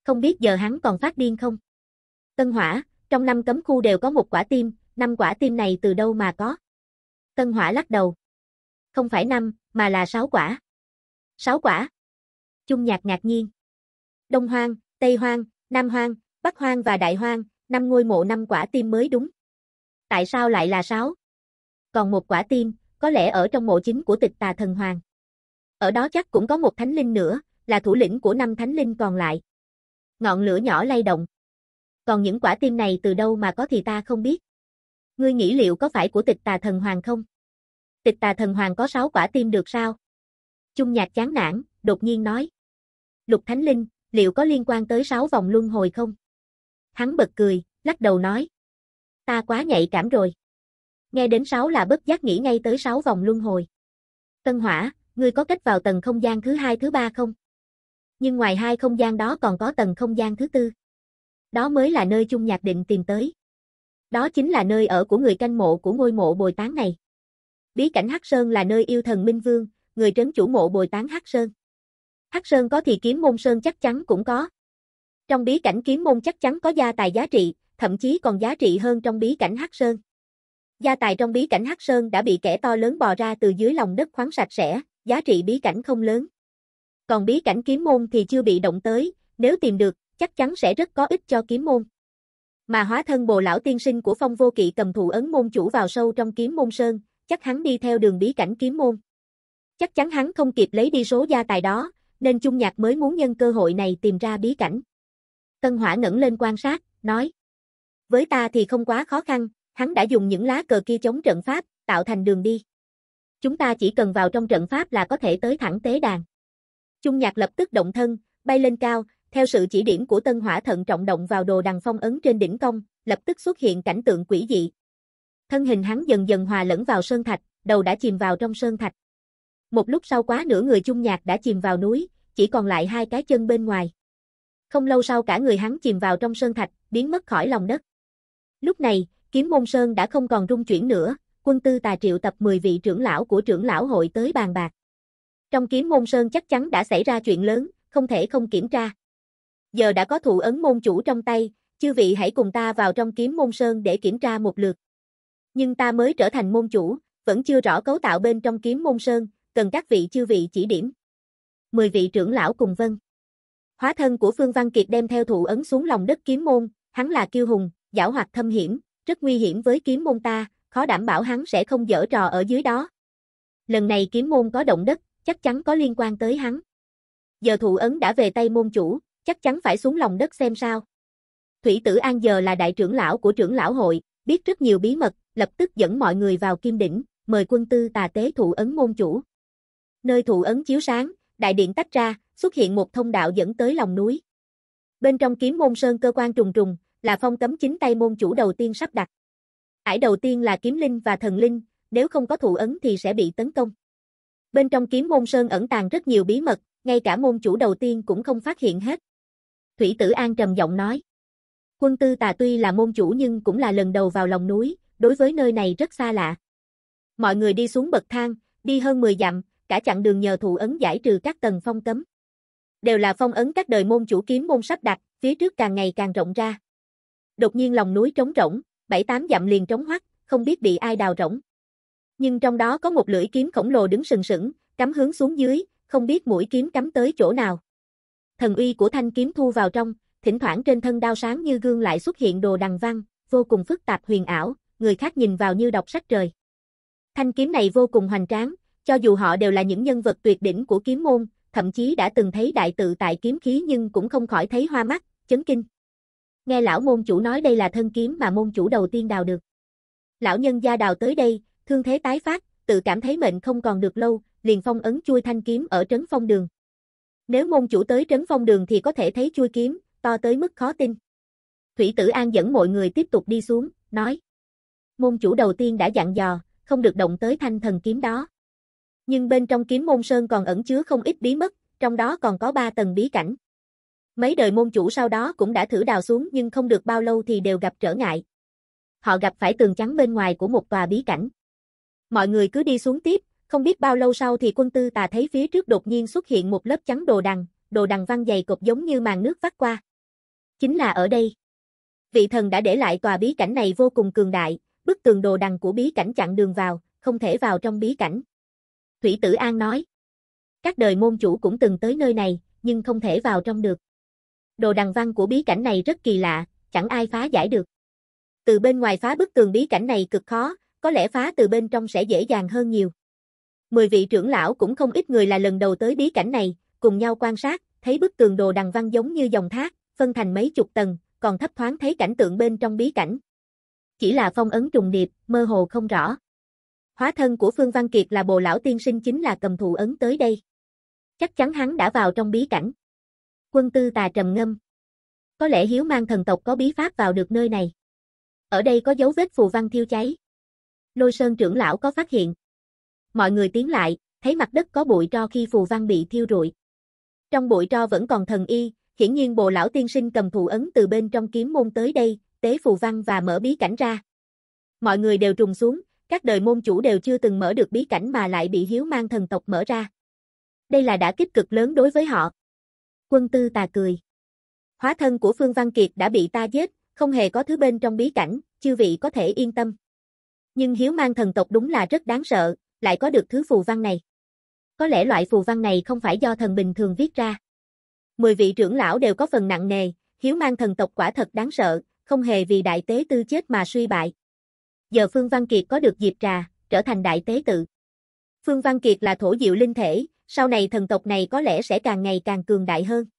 Không biết giờ hắn còn phát điên không? Tân Hỏa, trong năm cấm khu đều có một quả tim, năm quả tim này từ đâu mà có? Tân Hỏa lắc đầu. Không phải năm, mà là sáu quả. Sáu quả. Chung nhạc ngạc nhiên. Đông Hoang, Tây Hoang, Nam Hoang, Bắc Hoang và Đại Hoang, năm ngôi mộ năm quả tim mới đúng. Tại sao lại là sáu? Còn một quả tim, có lẽ ở trong mộ chính của tịch tà thần hoàng. Ở đó chắc cũng có một thánh linh nữa, là thủ lĩnh của năm thánh linh còn lại. Ngọn lửa nhỏ lay động còn những quả tim này từ đâu mà có thì ta không biết. Ngươi nghĩ liệu có phải của tịch tà thần hoàng không? Tịch tà thần hoàng có sáu quả tim được sao? Trung nhạc chán nản, đột nhiên nói. Lục Thánh Linh, liệu có liên quan tới sáu vòng luân hồi không? Hắn bật cười, lắc đầu nói. Ta quá nhạy cảm rồi. Nghe đến sáu là bất giác nghĩ ngay tới sáu vòng luân hồi. Tân hỏa, ngươi có cách vào tầng không gian thứ hai thứ ba không? Nhưng ngoài hai không gian đó còn có tầng không gian thứ tư đó mới là nơi chung nhạc định tìm tới. Đó chính là nơi ở của người canh mộ của ngôi mộ bồi tán này. Bí cảnh Hắc Sơn là nơi yêu thần Minh Vương, người trấn chủ mộ bồi tán Hắc Sơn. Hắc Sơn có thì kiếm môn Sơn chắc chắn cũng có. Trong bí cảnh kiếm môn chắc chắn có gia tài giá trị, thậm chí còn giá trị hơn trong bí cảnh Hắc Sơn. Gia tài trong bí cảnh Hắc Sơn đã bị kẻ to lớn bò ra từ dưới lòng đất khoáng sạch sẽ, giá trị bí cảnh không lớn. Còn bí cảnh kiếm môn thì chưa bị động tới, nếu tìm được, chắc chắn sẽ rất có ích cho kiếm môn. Mà hóa thân bồ lão tiên sinh của phong vô kỵ cầm thủ ấn môn chủ vào sâu trong kiếm môn sơn, chắc hắn đi theo đường bí cảnh kiếm môn. Chắc chắn hắn không kịp lấy đi số gia tài đó, nên chung Nhạc mới muốn nhân cơ hội này tìm ra bí cảnh. Tân Hỏa ngẩng lên quan sát, nói. Với ta thì không quá khó khăn, hắn đã dùng những lá cờ kia chống trận pháp, tạo thành đường đi. Chúng ta chỉ cần vào trong trận pháp là có thể tới thẳng tế đàn. chung Nhạc lập tức động thân, bay lên cao, theo sự chỉ điểm của Tân Hỏa thận trọng động vào đồ đằng phong ấn trên đỉnh công, lập tức xuất hiện cảnh tượng quỷ dị. Thân hình hắn dần dần hòa lẫn vào sơn thạch, đầu đã chìm vào trong sơn thạch. Một lúc sau quá nửa người chung nhạc đã chìm vào núi, chỉ còn lại hai cái chân bên ngoài. Không lâu sau cả người hắn chìm vào trong sơn thạch, biến mất khỏi lòng đất. Lúc này, kiếm môn sơn đã không còn rung chuyển nữa, quân tư tà triệu tập 10 vị trưởng lão của trưởng lão hội tới bàn bạc. Trong kiếm môn sơn chắc chắn đã xảy ra chuyện lớn, không thể không kiểm tra giờ đã có thủ ấn môn chủ trong tay, chư vị hãy cùng ta vào trong kiếm môn sơn để kiểm tra một lượt. Nhưng ta mới trở thành môn chủ, vẫn chưa rõ cấu tạo bên trong kiếm môn sơn, cần các vị chư vị chỉ điểm. Mười vị trưởng lão cùng vân. Hóa thân của Phương Văn Kiệt đem theo thủ ấn xuống lòng đất kiếm môn, hắn là kiêu hùng, giảo hoạt thâm hiểm, rất nguy hiểm với kiếm môn ta, khó đảm bảo hắn sẽ không dở trò ở dưới đó. Lần này kiếm môn có động đất, chắc chắn có liên quan tới hắn. Giờ thủ ấn đã về tay môn chủ, chắc chắn phải xuống lòng đất xem sao. Thủy Tử An giờ là đại trưởng lão của trưởng lão hội, biết rất nhiều bí mật, lập tức dẫn mọi người vào kim đỉnh, mời quân tư tà tế thụ ấn môn chủ. Nơi thụ ấn chiếu sáng, đại điện tách ra, xuất hiện một thông đạo dẫn tới lòng núi. Bên trong kiếm môn sơn cơ quan trùng trùng, là phong cấm chính tay môn chủ đầu tiên sắp đặt. Ải đầu tiên là kiếm linh và thần linh, nếu không có thụ ấn thì sẽ bị tấn công. Bên trong kiếm môn sơn ẩn tàng rất nhiều bí mật, ngay cả môn chủ đầu tiên cũng không phát hiện hết. Thủy Tử An trầm giọng nói. Quân tư tà tuy là môn chủ nhưng cũng là lần đầu vào lòng núi, đối với nơi này rất xa lạ. Mọi người đi xuống bậc thang, đi hơn 10 dặm, cả chặng đường nhờ thụ ấn giải trừ các tầng phong cấm. Đều là phong ấn các đời môn chủ kiếm môn sắp đặt, phía trước càng ngày càng rộng ra. Đột nhiên lòng núi trống rỗng, bảy tám dặm liền trống hoắc, không biết bị ai đào rỗng. Nhưng trong đó có một lưỡi kiếm khổng lồ đứng sừng sững, cắm hướng xuống dưới, không biết mũi kiếm cắm tới chỗ nào thần uy của thanh kiếm thu vào trong, thỉnh thoảng trên thân đao sáng như gương lại xuất hiện đồ đằng văn, vô cùng phức tạp huyền ảo, người khác nhìn vào như đọc sách trời. Thanh kiếm này vô cùng hoành tráng, cho dù họ đều là những nhân vật tuyệt đỉnh của kiếm môn, thậm chí đã từng thấy đại tự tại kiếm khí nhưng cũng không khỏi thấy hoa mắt, chấn kinh. Nghe lão môn chủ nói đây là thân kiếm mà môn chủ đầu tiên đào được. Lão nhân gia đào tới đây, thương thế tái phát, tự cảm thấy mệnh không còn được lâu, liền phong ấn chui thanh kiếm ở trấn phong đường. Nếu môn chủ tới trấn phong đường thì có thể thấy chui kiếm, to tới mức khó tin. Thủy tử an dẫn mọi người tiếp tục đi xuống, nói. Môn chủ đầu tiên đã dặn dò, không được động tới thanh thần kiếm đó. Nhưng bên trong kiếm môn sơn còn ẩn chứa không ít bí mất, trong đó còn có ba tầng bí cảnh. Mấy đời môn chủ sau đó cũng đã thử đào xuống nhưng không được bao lâu thì đều gặp trở ngại. Họ gặp phải tường trắng bên ngoài của một tòa bí cảnh. Mọi người cứ đi xuống tiếp, không biết bao lâu sau thì quân tư tà thấy phía trước đột nhiên xuất hiện một lớp trắng đồ đằng, đồ đằng văng dày cộp giống như màn nước vắt qua. Chính là ở đây. Vị thần đã để lại tòa bí cảnh này vô cùng cường đại, bức tường đồ đằng của bí cảnh chặn đường vào, không thể vào trong bí cảnh. Thủy Tử An nói. Các đời môn chủ cũng từng tới nơi này, nhưng không thể vào trong được. Đồ đằng văn của bí cảnh này rất kỳ lạ, chẳng ai phá giải được. Từ bên ngoài phá bức tường bí cảnh này cực khó, có lẽ phá từ bên trong sẽ dễ dàng hơn nhiều. Mười vị trưởng lão cũng không ít người là lần đầu tới bí cảnh này, cùng nhau quan sát, thấy bức tường đồ đằng văn giống như dòng thác, phân thành mấy chục tầng, còn thấp thoáng thấy cảnh tượng bên trong bí cảnh. Chỉ là phong ấn trùng điệp, mơ hồ không rõ. Hóa thân của Phương Văn Kiệt là bộ lão tiên sinh chính là cầm thụ ấn tới đây. Chắc chắn hắn đã vào trong bí cảnh. Quân tư tà trầm ngâm. Có lẽ hiếu mang thần tộc có bí pháp vào được nơi này. Ở đây có dấu vết phù văn thiêu cháy. Lôi Sơn trưởng lão có phát hiện. Mọi người tiến lại, thấy mặt đất có bụi tro khi phù văn bị thiêu rụi. Trong bụi tro vẫn còn thần y, hiển nhiên bộ lão tiên sinh cầm thủ ấn từ bên trong kiếm môn tới đây, tế phù văn và mở bí cảnh ra. Mọi người đều trùng xuống, các đời môn chủ đều chưa từng mở được bí cảnh mà lại bị hiếu mang thần tộc mở ra. Đây là đã kích cực lớn đối với họ. Quân tư tà cười. Hóa thân của Phương Văn Kiệt đã bị ta giết, không hề có thứ bên trong bí cảnh, chư vị có thể yên tâm. Nhưng hiếu mang thần tộc đúng là rất đáng sợ, lại có được thứ phù văn này. Có lẽ loại phù văn này không phải do thần bình thường viết ra. Mười vị trưởng lão đều có phần nặng nề, hiếu mang thần tộc quả thật đáng sợ, không hề vì đại tế tư chết mà suy bại. Giờ Phương Văn Kiệt có được dịp trà, trở thành đại tế tự. Phương Văn Kiệt là thổ diệu linh thể, sau này thần tộc này có lẽ sẽ càng ngày càng cường đại hơn.